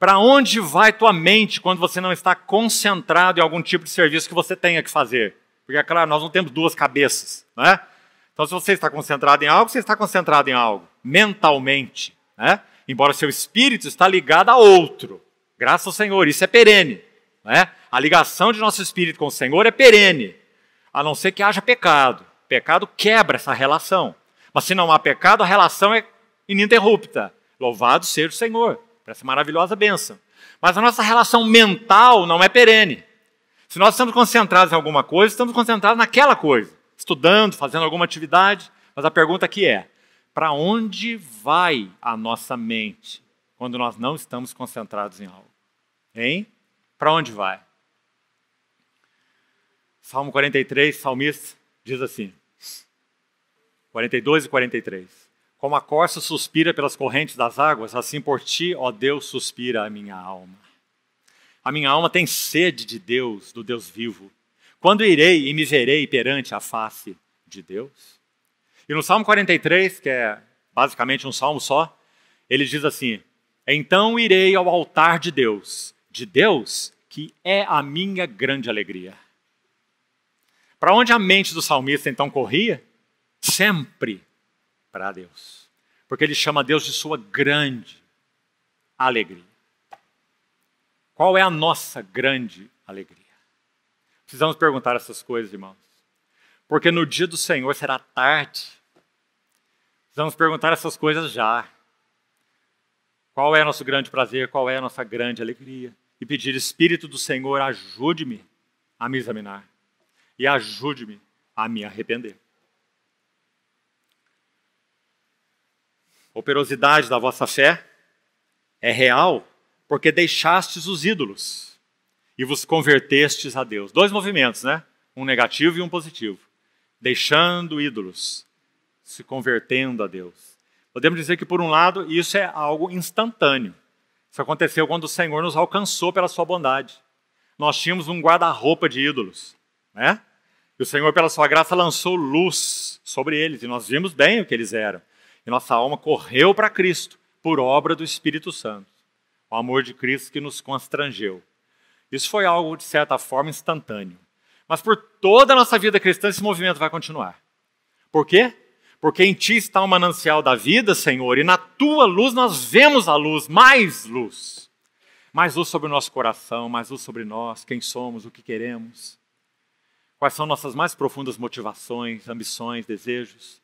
Para onde vai tua mente quando você não está concentrado em algum tipo de serviço que você tenha que fazer? Porque, é claro, nós não temos duas cabeças, não é? Então, se você está concentrado em algo, você está concentrado em algo, mentalmente, né? Embora seu espírito está ligado a outro. Graças ao Senhor, isso é perene, né? A ligação de nosso espírito com o Senhor é perene, a não ser que haja pecado. Pecado quebra essa relação. Mas se não há pecado, a relação é ininterrupta. Louvado seja o Senhor por essa maravilhosa bênção. Mas a nossa relação mental não é perene. Se nós estamos concentrados em alguma coisa, estamos concentrados naquela coisa estudando, fazendo alguma atividade, mas a pergunta aqui é: para onde vai a nossa mente quando nós não estamos concentrados em algo? Hein? Para onde vai? Salmo 43, salmista, diz assim: 42 e 43. Como a corça suspira pelas correntes das águas, assim por ti, ó Deus, suspira a minha alma. A minha alma tem sede de Deus, do Deus vivo. Quando irei e me verei perante a face de Deus? E no Salmo 43, que é basicamente um salmo só, ele diz assim: Então irei ao altar de Deus, de Deus que é a minha grande alegria. Para onde a mente do salmista então corria? Sempre para Deus. Porque ele chama Deus de sua grande alegria. Qual é a nossa grande alegria? Precisamos perguntar essas coisas, irmãos. Porque no dia do Senhor será tarde. Precisamos perguntar essas coisas já. Qual é nosso grande prazer? Qual é a nossa grande alegria? E pedir, Espírito do Senhor, ajude-me a me examinar e ajude-me a me arrepender. Operosidade da vossa fé é real porque deixastes os ídolos e vos convertestes a Deus. Dois movimentos, né? Um negativo e um positivo. Deixando ídolos, se convertendo a Deus. Podemos dizer que, por um lado, isso é algo instantâneo. Isso aconteceu quando o Senhor nos alcançou pela sua bondade. Nós tínhamos um guarda-roupa de ídolos, né? E o Senhor, pela sua graça, lançou luz sobre eles, e nós vimos bem o que eles eram. E nossa alma correu para Cristo, por obra do Espírito Santo. O amor de Cristo que nos constrangeu. Isso foi algo, de certa forma, instantâneo. Mas por toda a nossa vida cristã, esse movimento vai continuar. Por quê? Porque em ti está o manancial da vida, Senhor, e na tua luz nós vemos a luz, mais luz. Mais luz sobre o nosso coração, mais luz sobre nós, quem somos, o que queremos. Quais são nossas mais profundas motivações, ambições, desejos.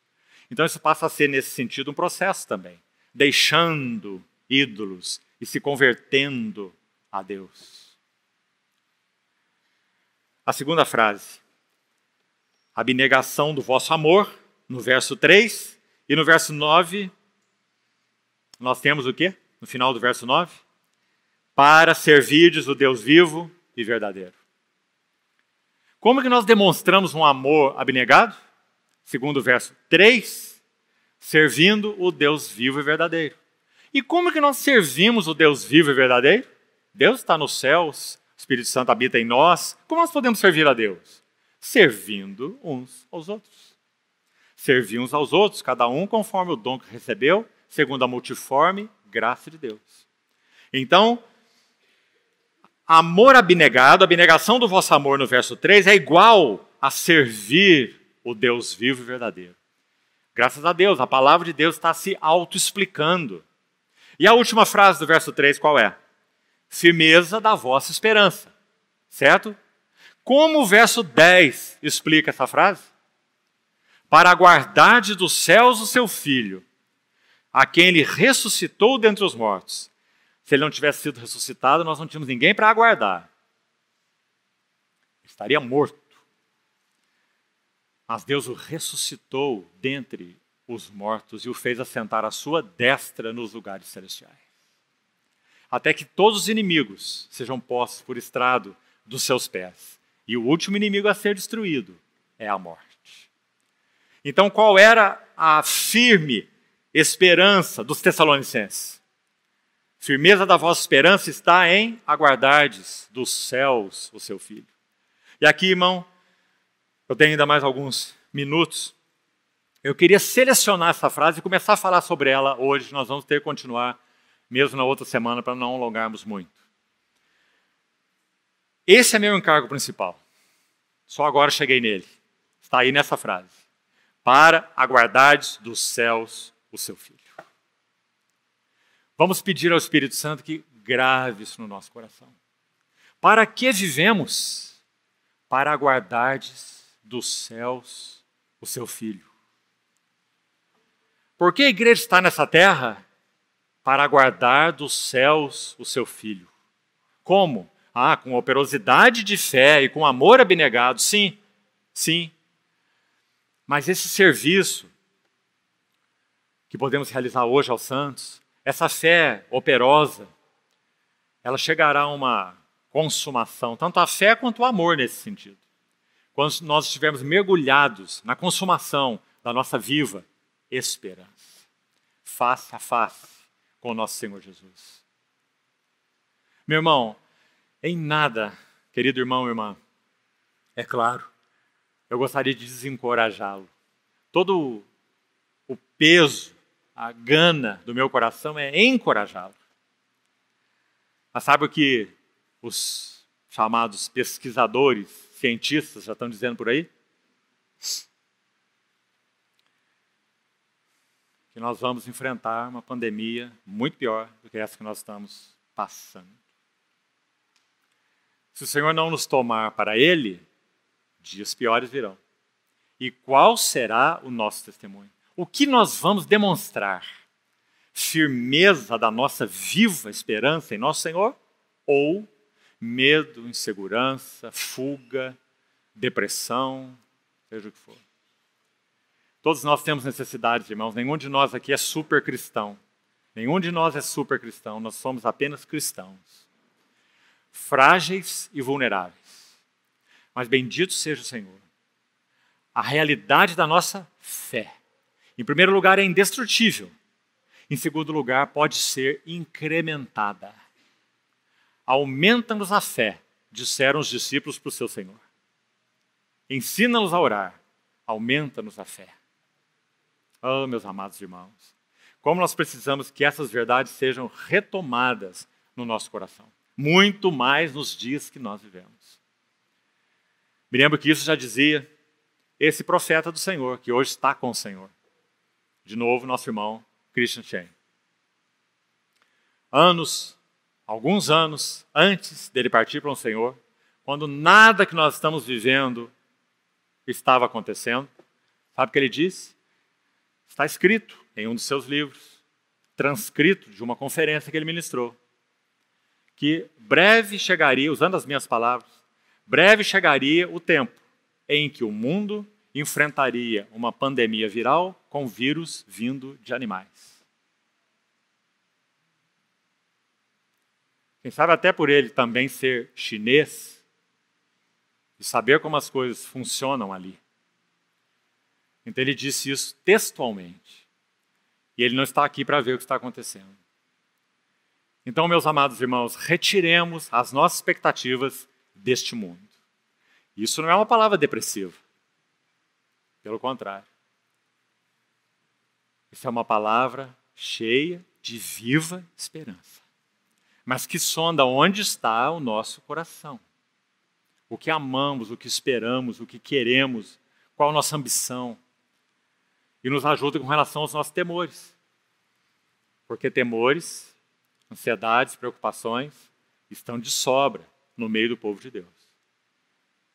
Então isso passa a ser, nesse sentido, um processo também. Deixando ídolos e se convertendo a Deus a segunda frase. Abnegação do vosso amor, no verso 3. E no verso 9, nós temos o quê? No final do verso 9? Para servirdes o Deus vivo e verdadeiro. Como é que nós demonstramos um amor abnegado? Segundo o verso 3, servindo o Deus vivo e verdadeiro. E como é que nós servimos o Deus vivo e verdadeiro? Deus está nos céus, Espírito Santo habita em nós, como nós podemos servir a Deus? Servindo uns aos outros. Servir uns aos outros, cada um conforme o dom que recebeu, segundo a multiforme graça de Deus. Então, amor abnegado, abnegação do vosso amor no verso 3 é igual a servir o Deus vivo e verdadeiro. Graças a Deus, a palavra de Deus está se auto-explicando. E a última frase do verso 3 qual é? firmeza da vossa esperança. Certo? Como o verso 10 explica essa frase? Para aguardar dos céus o seu filho, a quem ele ressuscitou dentre os mortos. Se ele não tivesse sido ressuscitado, nós não tínhamos ninguém para aguardar. Estaria morto. Mas Deus o ressuscitou dentre os mortos e o fez assentar à sua destra nos lugares celestiais até que todos os inimigos sejam postos por estrado dos seus pés. E o último inimigo a ser destruído é a morte. Então, qual era a firme esperança dos Tessalonicenses? Firmeza da vossa esperança está em aguardardes dos céus o seu filho. E aqui, irmão, eu tenho ainda mais alguns minutos. Eu queria selecionar essa frase e começar a falar sobre ela hoje. Nós vamos ter que continuar mesmo na outra semana, para não alongarmos muito. Esse é meu encargo principal. Só agora cheguei nele. Está aí nessa frase. Para aguardares dos céus o seu filho. Vamos pedir ao Espírito Santo que grave isso no nosso coração. Para que vivemos? Para aguardar dos céus o seu filho. Por que a igreja está nessa terra? para guardar dos céus o seu filho. Como? Ah, com operosidade de fé e com amor abnegado, sim, sim. Mas esse serviço que podemos realizar hoje aos santos, essa fé operosa, ela chegará a uma consumação, tanto a fé quanto o amor nesse sentido. Quando nós estivermos mergulhados na consumação da nossa viva esperança, face a face, com o nosso Senhor Jesus. Meu irmão, em nada, querido irmão, irmã, é claro, eu gostaria de desencorajá-lo. Todo o peso, a gana do meu coração é encorajá-lo. Mas sabe o que os chamados pesquisadores, cientistas já estão dizendo por aí? que nós vamos enfrentar uma pandemia muito pior do que essa que nós estamos passando. Se o Senhor não nos tomar para Ele, dias piores virão. E qual será o nosso testemunho? O que nós vamos demonstrar? Firmeza da nossa viva esperança em nosso Senhor? Ou medo, insegurança, fuga, depressão, seja o que for? Todos nós temos necessidades, irmãos. Nenhum de nós aqui é super cristão. Nenhum de nós é super cristão. Nós somos apenas cristãos. Frágeis e vulneráveis. Mas bendito seja o Senhor. A realidade da nossa fé. Em primeiro lugar, é indestrutível. Em segundo lugar, pode ser incrementada. Aumenta-nos a fé, disseram os discípulos para o seu Senhor. Ensina-nos a orar, aumenta-nos a fé. Oh, meus amados irmãos, como nós precisamos que essas verdades sejam retomadas no nosso coração, muito mais nos dias que nós vivemos. Me lembro que isso já dizia esse profeta do Senhor, que hoje está com o Senhor. De novo, nosso irmão Christian Chen. Anos, alguns anos antes dele partir para o Senhor, quando nada que nós estamos vivendo estava acontecendo, sabe o que ele disse? Está escrito em um dos seus livros, transcrito de uma conferência que ele ministrou, que breve chegaria, usando as minhas palavras, breve chegaria o tempo em que o mundo enfrentaria uma pandemia viral com vírus vindo de animais. Quem sabe até por ele também ser chinês e saber como as coisas funcionam ali. Então ele disse isso textualmente. E ele não está aqui para ver o que está acontecendo. Então, meus amados irmãos, retiremos as nossas expectativas deste mundo. Isso não é uma palavra depressiva. Pelo contrário. Isso é uma palavra cheia de viva esperança, mas que sonda onde está o nosso coração. O que amamos, o que esperamos, o que queremos, qual a nossa ambição, e nos ajuda com relação aos nossos temores. Porque temores, ansiedades, preocupações estão de sobra no meio do povo de Deus.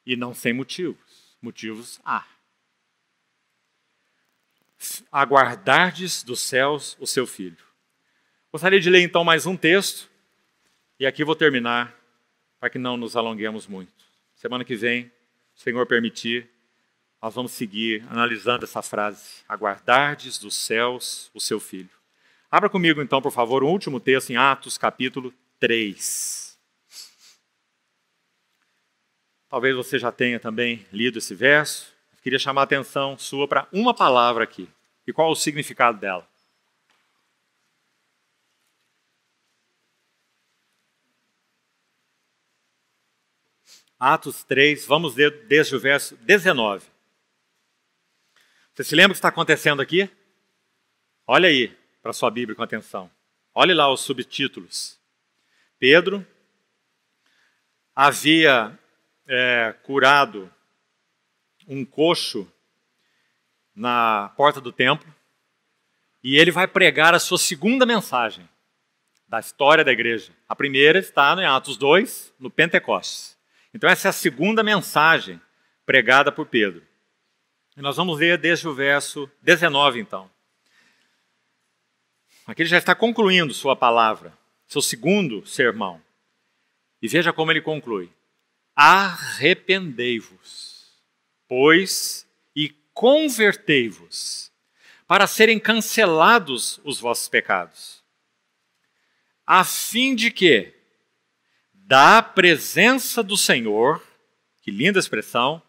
E não sem motivos. Motivos há. Aguardardes dos céus o seu filho. Gostaria de ler então mais um texto, e aqui vou terminar, para que não nos alonguemos muito. Semana que vem, se o Senhor permitir, nós vamos seguir analisando essa frase: aguardardes dos céus o seu filho. Abra comigo então, por favor, o último texto em Atos, capítulo 3. Talvez você já tenha também lido esse verso. Eu queria chamar a atenção sua para uma palavra aqui. E qual o significado dela? Atos 3, vamos ler desde o verso 19. Você se lembra o que está acontecendo aqui? Olha aí para sua Bíblia com atenção. Olhe lá os subtítulos. Pedro havia é, curado um coxo na porta do templo e ele vai pregar a sua segunda mensagem da história da igreja. A primeira está em Atos 2, no Pentecostes. Então, essa é a segunda mensagem pregada por Pedro. E nós vamos ler desde o verso 19, então. Aqui ele já está concluindo sua palavra, seu segundo sermão. E veja como ele conclui: Arrependei-vos, pois, e convertei-vos, para serem cancelados os vossos pecados, a fim de que, da presença do Senhor, que linda expressão,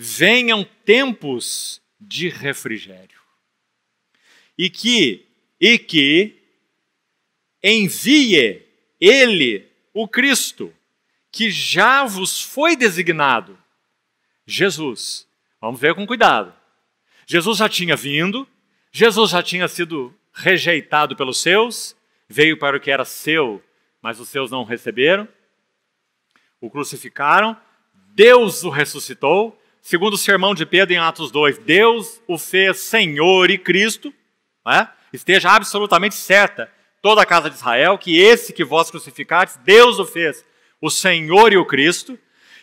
venham tempos de refrigério. E que e que envie ele o Cristo, que já vos foi designado. Jesus. Vamos ver com cuidado. Jesus já tinha vindo, Jesus já tinha sido rejeitado pelos seus, veio para o que era seu, mas os seus não o receberam. O crucificaram, Deus o ressuscitou, segundo o sermão de Pedro em Atos 2, Deus o fez Senhor e Cristo, né? esteja absolutamente certa toda a casa de Israel que esse que vós crucificaste, Deus o fez o Senhor e o Cristo.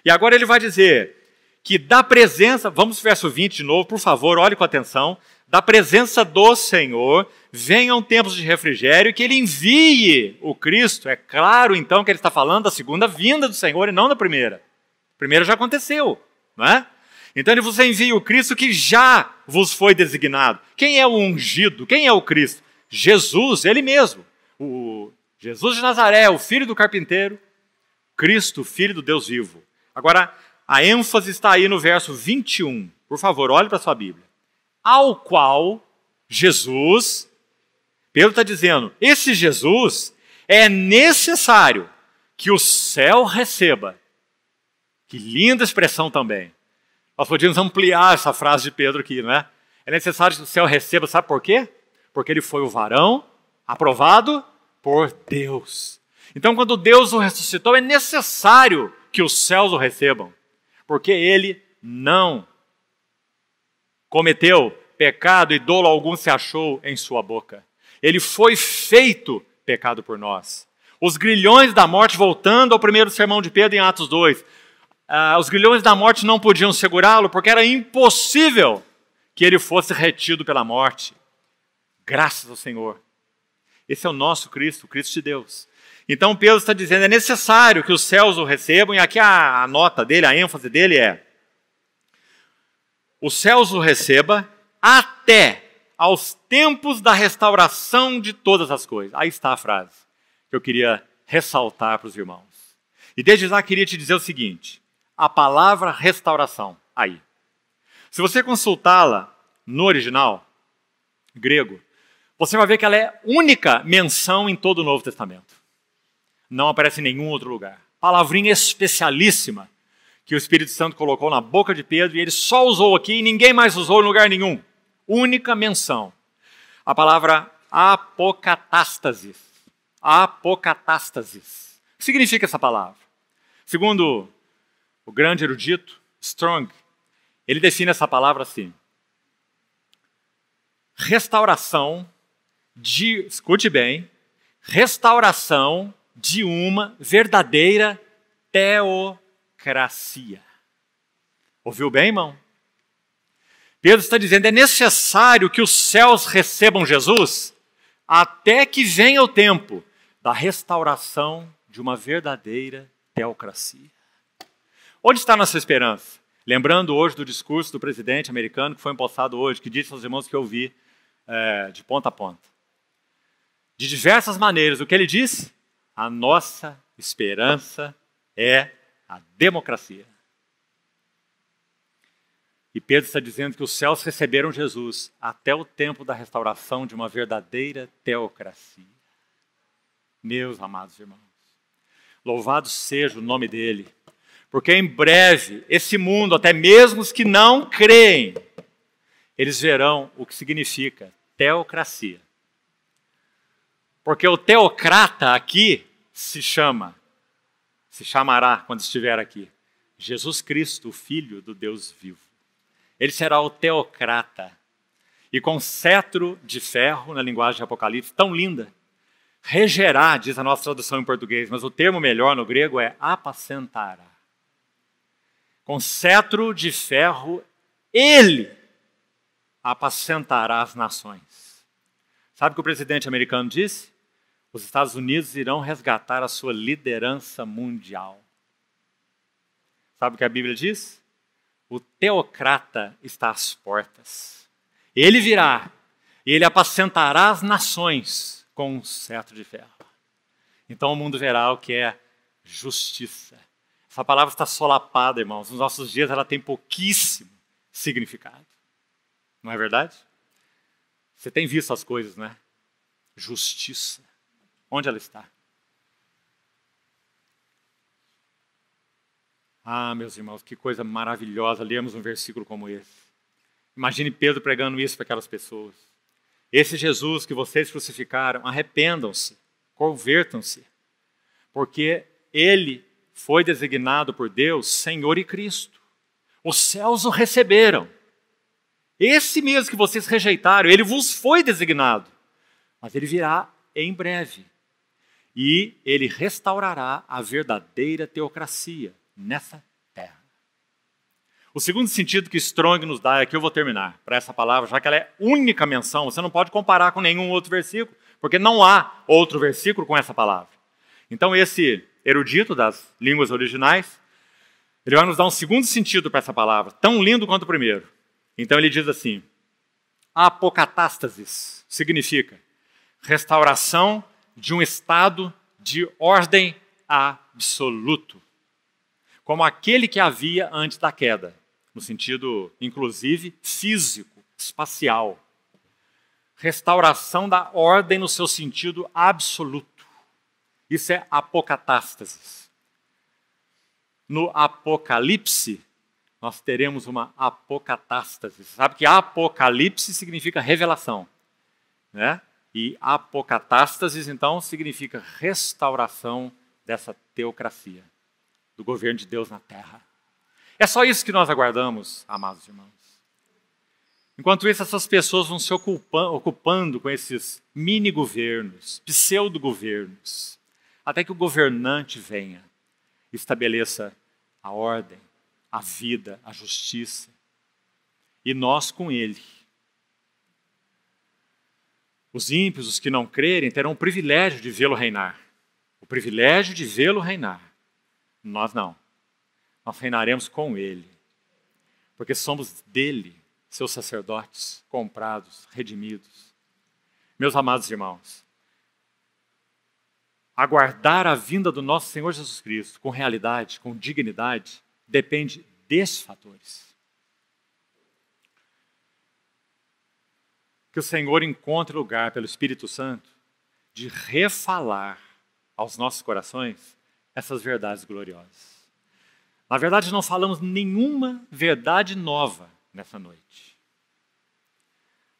E agora ele vai dizer que da presença, vamos para o verso 20 de novo, por favor, olhe com atenção, da presença do Senhor venham tempos de refrigério e que ele envie o Cristo. É claro, então, que ele está falando da segunda vinda do Senhor e não da primeira. A primeira já aconteceu, não é? Então ele vos envia o Cristo que já vos foi designado. Quem é o ungido? Quem é o Cristo? Jesus, ele mesmo. O Jesus de Nazaré, o filho do carpinteiro, Cristo, filho do Deus vivo. Agora, a ênfase está aí no verso 21. Por favor, olhe para a sua Bíblia. Ao qual Jesus, Pedro está dizendo, esse Jesus é necessário que o céu receba. Que linda expressão também. Nós podíamos ampliar essa frase de Pedro aqui, né? É necessário que o céu receba, sabe por quê? Porque ele foi o varão aprovado por Deus. Então, quando Deus o ressuscitou, é necessário que os céus o recebam, porque ele não cometeu pecado e dolo algum se achou em sua boca. Ele foi feito pecado por nós. Os grilhões da morte, voltando ao primeiro sermão de Pedro em Atos 2, ah, os grilhões da morte não podiam segurá-lo, porque era impossível que ele fosse retido pela morte. Graças ao Senhor. Esse é o nosso Cristo, o Cristo de Deus. Então Pedro está dizendo: é necessário que os céus o recebam, e aqui a, a nota dele, a ênfase dele é: os céus o receba até aos tempos da restauração de todas as coisas. Aí está a frase que eu queria ressaltar para os irmãos. E desde lá queria te dizer o seguinte: a palavra restauração aí. Se você consultá-la no original grego, você vai ver que ela é única menção em todo o Novo Testamento. Não aparece em nenhum outro lugar. Palavrinha especialíssima que o Espírito Santo colocou na boca de Pedro e ele só usou aqui e ninguém mais usou em lugar nenhum. Única menção. A palavra apocatástasis. Apocatástasis. O que significa essa palavra? Segundo o grande erudito Strong, ele define essa palavra assim: restauração de, escute bem, restauração de uma verdadeira teocracia. Ouviu bem, irmão? Pedro está dizendo: é necessário que os céus recebam Jesus até que venha o tempo da restauração de uma verdadeira teocracia. Onde está nossa esperança? Lembrando hoje do discurso do presidente americano que foi empossado hoje, que disse aos irmãos que eu vi é, de ponta a ponta. De diversas maneiras, o que ele diz? A nossa esperança é a democracia. E Pedro está dizendo que os céus receberam Jesus até o tempo da restauração de uma verdadeira teocracia. Meus amados irmãos, louvado seja o nome dele. Porque em breve, esse mundo, até mesmo os que não creem, eles verão o que significa teocracia. Porque o teocrata aqui se chama, se chamará quando estiver aqui, Jesus Cristo, o Filho do Deus vivo. Ele será o teocrata. E com cetro de ferro, na linguagem de Apocalipse, tão linda, regerá, diz a nossa tradução em português, mas o termo melhor no grego é apacentará com cetro de ferro, ele apacentará as nações. Sabe o que o presidente americano disse? Os Estados Unidos irão resgatar a sua liderança mundial. Sabe o que a Bíblia diz? O teocrata está às portas. Ele virá e ele apacentará as nações com um cetro de ferro. Então o mundo verá o que é justiça, essa palavra está solapada, irmãos. Nos nossos dias ela tem pouquíssimo significado. Não é verdade? Você tem visto as coisas, né? Justiça. Onde ela está? Ah, meus irmãos, que coisa maravilhosa lemos um versículo como esse. Imagine Pedro pregando isso para aquelas pessoas. Esse Jesus que vocês crucificaram, arrependam-se, convertam-se, porque ele foi designado por Deus Senhor e Cristo. Os céus o receberam. Esse mesmo que vocês rejeitaram, ele vos foi designado. Mas ele virá em breve. E ele restaurará a verdadeira teocracia nessa terra. O segundo sentido que Strong nos dá, é que eu vou terminar para essa palavra, já que ela é única menção, você não pode comparar com nenhum outro versículo, porque não há outro versículo com essa palavra. Então, esse erudito das línguas originais, ele vai nos dar um segundo sentido para essa palavra, tão lindo quanto o primeiro. Então ele diz assim: apocatástasis significa restauração de um estado de ordem absoluto, como aquele que havia antes da queda, no sentido, inclusive, físico, espacial. Restauração da ordem no seu sentido absoluto. Isso é apocatástase. No Apocalipse, nós teremos uma apocatástase. sabe que apocalipse significa revelação, né? E apocatástase, então, significa restauração dessa teocracia, do governo de Deus na terra. É só isso que nós aguardamos, amados irmãos. Enquanto isso, essas pessoas vão se ocupando, ocupando com esses mini-governos, pseudo-governos até que o governante venha, estabeleça a ordem, a vida, a justiça, e nós com ele. Os ímpios, os que não crerem, terão o privilégio de vê-lo reinar. O privilégio de vê-lo reinar. Nós não. Nós reinaremos com ele. Porque somos dele, seus sacerdotes, comprados, redimidos. Meus amados irmãos, aguardar a vinda do nosso Senhor Jesus Cristo com realidade, com dignidade, depende desses fatores. Que o Senhor encontre lugar pelo Espírito Santo de refalar aos nossos corações essas verdades gloriosas. Na verdade, não falamos nenhuma verdade nova nessa noite.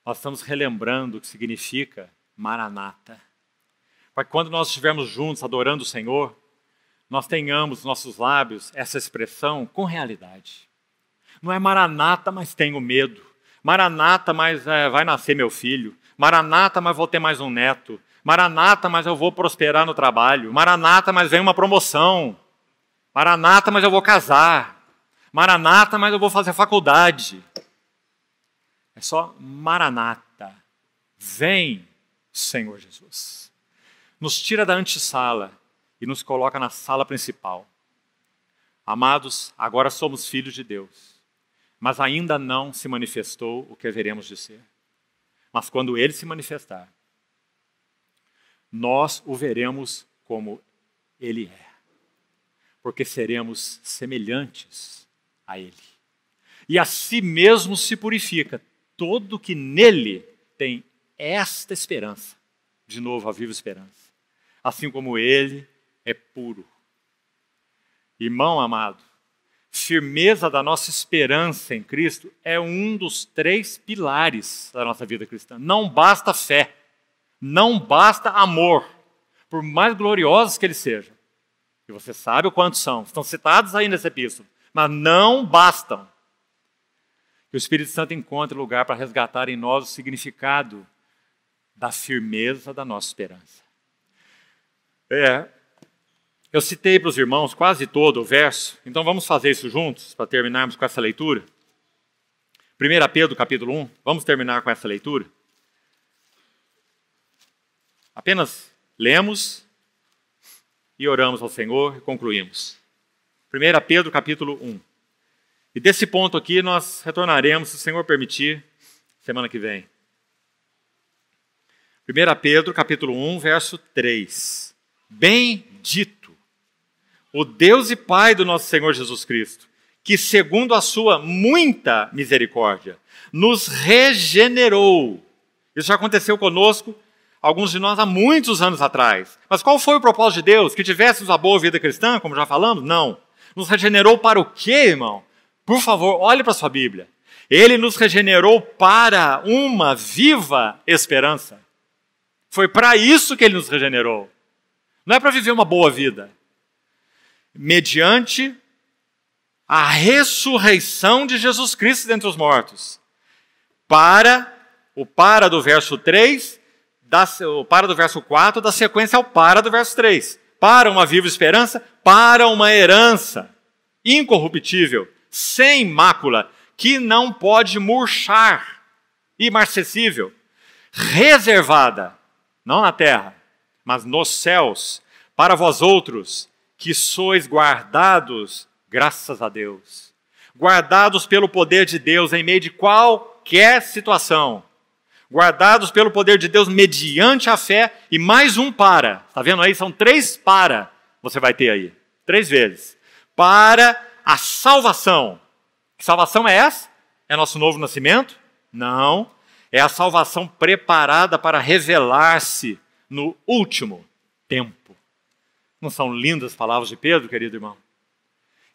Nós estamos relembrando o que significa Maranata para que quando nós estivermos juntos adorando o Senhor, nós tenhamos nossos lábios essa expressão com realidade. Não é maranata, mas tenho medo. Maranata, mas é, vai nascer meu filho. Maranata, mas vou ter mais um neto. Maranata, mas eu vou prosperar no trabalho. Maranata, mas vem uma promoção. Maranata, mas eu vou casar. Maranata, mas eu vou fazer faculdade. É só Maranata. Vem, Senhor Jesus nos tira da antessala e nos coloca na sala principal. Amados, agora somos filhos de Deus, mas ainda não se manifestou o que haveremos de ser. Mas quando ele se manifestar, nós o veremos como ele é, porque seremos semelhantes a ele. E a si mesmo se purifica todo que nele tem esta esperança, de novo a viva esperança assim como ele é puro. Irmão amado, firmeza da nossa esperança em Cristo é um dos três pilares da nossa vida cristã. Não basta fé, não basta amor, por mais gloriosos que eles sejam. E você sabe o quanto são, estão citados aí nesse epístolo, mas não bastam. Que o Espírito Santo encontre lugar para resgatar em nós o significado da firmeza da nossa esperança. É. Eu citei para os irmãos quase todo o verso, então vamos fazer isso juntos para terminarmos com essa leitura. 1 Pedro capítulo 1, vamos terminar com essa leitura. Apenas lemos e oramos ao Senhor e concluímos. 1 Pedro capítulo 1. E desse ponto aqui nós retornaremos, se o Senhor permitir, semana que vem. 1 Pedro capítulo 1, verso 3. Bendito o Deus e Pai do nosso Senhor Jesus Cristo, que, segundo a sua muita misericórdia, nos regenerou. Isso já aconteceu conosco, alguns de nós, há muitos anos atrás. Mas qual foi o propósito de Deus? Que tivéssemos a boa vida cristã, como já falamos? Não. Nos regenerou para o quê, irmão? Por favor, olhe para a sua Bíblia. Ele nos regenerou para uma viva esperança. Foi para isso que ele nos regenerou. Não é para viver uma boa vida. Mediante a ressurreição de Jesus Cristo dentre os mortos. Para o para do verso 3, da, o para do verso 4 da sequência ao para do verso 3. Para uma viva esperança, para uma herança incorruptível, sem mácula, que não pode murchar, imarcessível, reservada, não na terra, mas nos céus, para vós outros que sois guardados, graças a Deus, guardados pelo poder de Deus em meio de qualquer situação, guardados pelo poder de Deus mediante a fé, e mais um para, está vendo aí? São três para você vai ter aí, três vezes, para a salvação. Que salvação é essa? É nosso novo nascimento? Não. É a salvação preparada para revelar-se no último tempo. Não são lindas palavras de Pedro, querido irmão?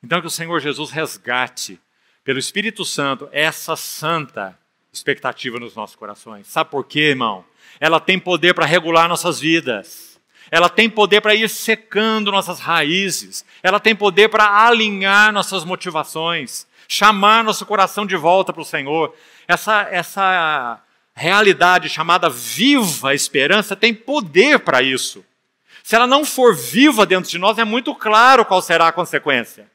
Então, que o Senhor Jesus resgate, pelo Espírito Santo, essa santa expectativa nos nossos corações. Sabe por quê, irmão? Ela tem poder para regular nossas vidas. Ela tem poder para ir secando nossas raízes. Ela tem poder para alinhar nossas motivações, chamar nosso coração de volta para o Senhor. Essa, essa realidade chamada viva esperança tem poder para isso. Se ela não for viva dentro de nós, é muito claro qual será a consequência.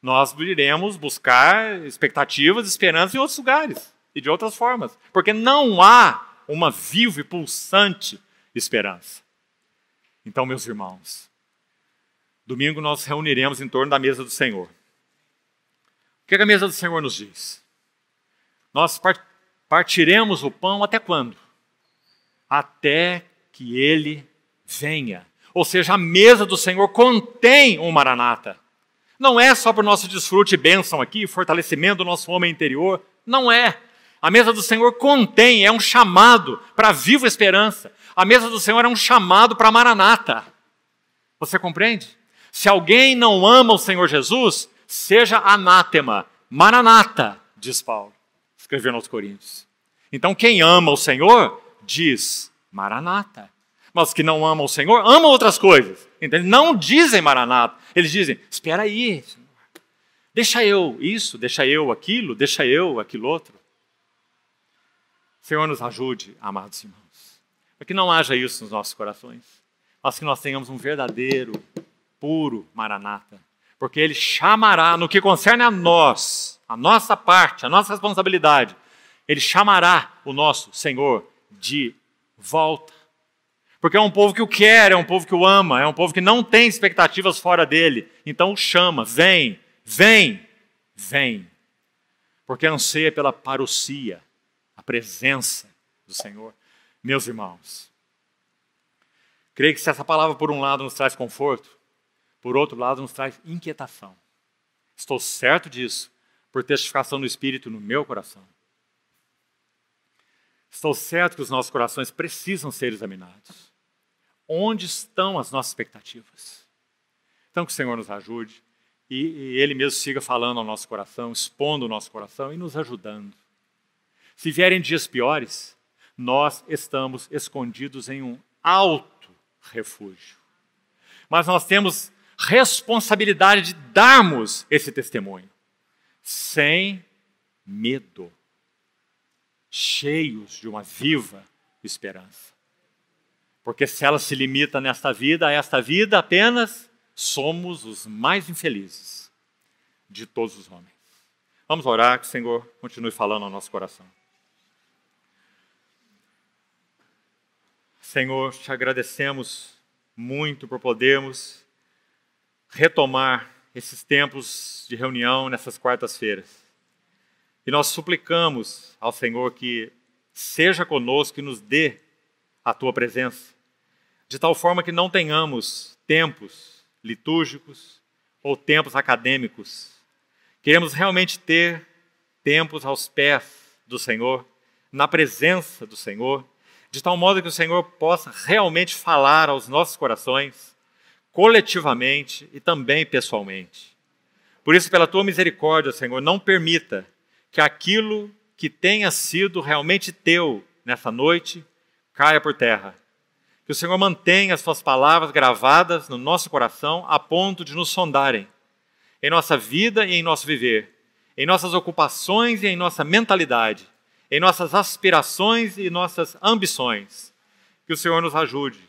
Nós iremos buscar expectativas, esperanças em outros lugares e de outras formas, porque não há uma viva e pulsante esperança. Então, meus irmãos, domingo nós reuniremos em torno da mesa do Senhor. O que é a mesa do Senhor nos diz? Nós Partiremos o pão até quando? Até que ele venha. Ou seja, a mesa do Senhor contém um maranata. Não é só para o nosso desfrute e bênção aqui, fortalecimento do nosso homem interior. Não é. A mesa do Senhor contém, é um chamado para viva esperança. A mesa do Senhor é um chamado para maranata. Você compreende? Se alguém não ama o Senhor Jesus, seja anátema, maranata, diz Paulo escrevendo aos Coríntios. Então, quem ama o Senhor diz Maranata. Mas que não amam o Senhor amam outras coisas. eles Não dizem Maranata. Eles dizem: Espera aí, Senhor. Deixa eu isso, deixa eu aquilo, deixa eu aquilo outro. Senhor, nos ajude, amados irmãos, para que não haja isso nos nossos corações, mas que nós tenhamos um verdadeiro, puro Maranata, porque Ele chamará no que concerne a nós a nossa parte, a nossa responsabilidade. Ele chamará o nosso Senhor de volta. Porque é um povo que o quer, é um povo que o ama, é um povo que não tem expectativas fora dele. Então chama, vem, vem, vem. Porque anseia pela parousia, a presença do Senhor. Meus irmãos, creio que se essa palavra, por um lado, nos traz conforto, por outro lado, nos traz inquietação. Estou certo disso, por testificação do Espírito no meu coração. Estou certo que os nossos corações precisam ser examinados. Onde estão as nossas expectativas? Então, que o Senhor nos ajude e, e Ele mesmo siga falando ao nosso coração, expondo o nosso coração e nos ajudando. Se vierem dias piores, nós estamos escondidos em um alto refúgio. Mas nós temos responsabilidade de darmos esse testemunho sem medo, cheios de uma viva esperança. Porque se ela se limita nesta vida, a esta vida apenas, somos os mais infelizes de todos os homens. Vamos orar que o Senhor continue falando ao nosso coração. Senhor, te agradecemos muito por podermos retomar nesses tempos de reunião, nessas quartas-feiras. E nós suplicamos ao Senhor que seja conosco e nos dê a tua presença, de tal forma que não tenhamos tempos litúrgicos ou tempos acadêmicos. Queremos realmente ter tempos aos pés do Senhor, na presença do Senhor, de tal modo que o Senhor possa realmente falar aos nossos corações coletivamente e também pessoalmente. Por isso, pela tua misericórdia, Senhor, não permita que aquilo que tenha sido realmente teu nessa noite caia por terra. Que o Senhor mantenha as suas palavras gravadas no nosso coração a ponto de nos sondarem em nossa vida e em nosso viver, em nossas ocupações e em nossa mentalidade, em nossas aspirações e nossas ambições. Que o Senhor nos ajude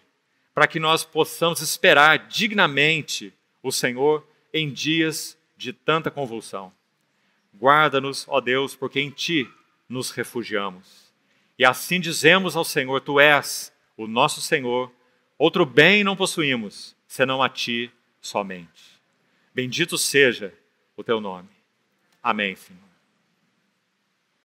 para que nós possamos esperar dignamente o Senhor em dias de tanta convulsão. Guarda-nos, ó Deus, porque em Ti nos refugiamos. E assim dizemos ao Senhor: Tu és o nosso Senhor, outro bem não possuímos, senão a Ti somente. Bendito seja o Teu nome. Amém, Senhor.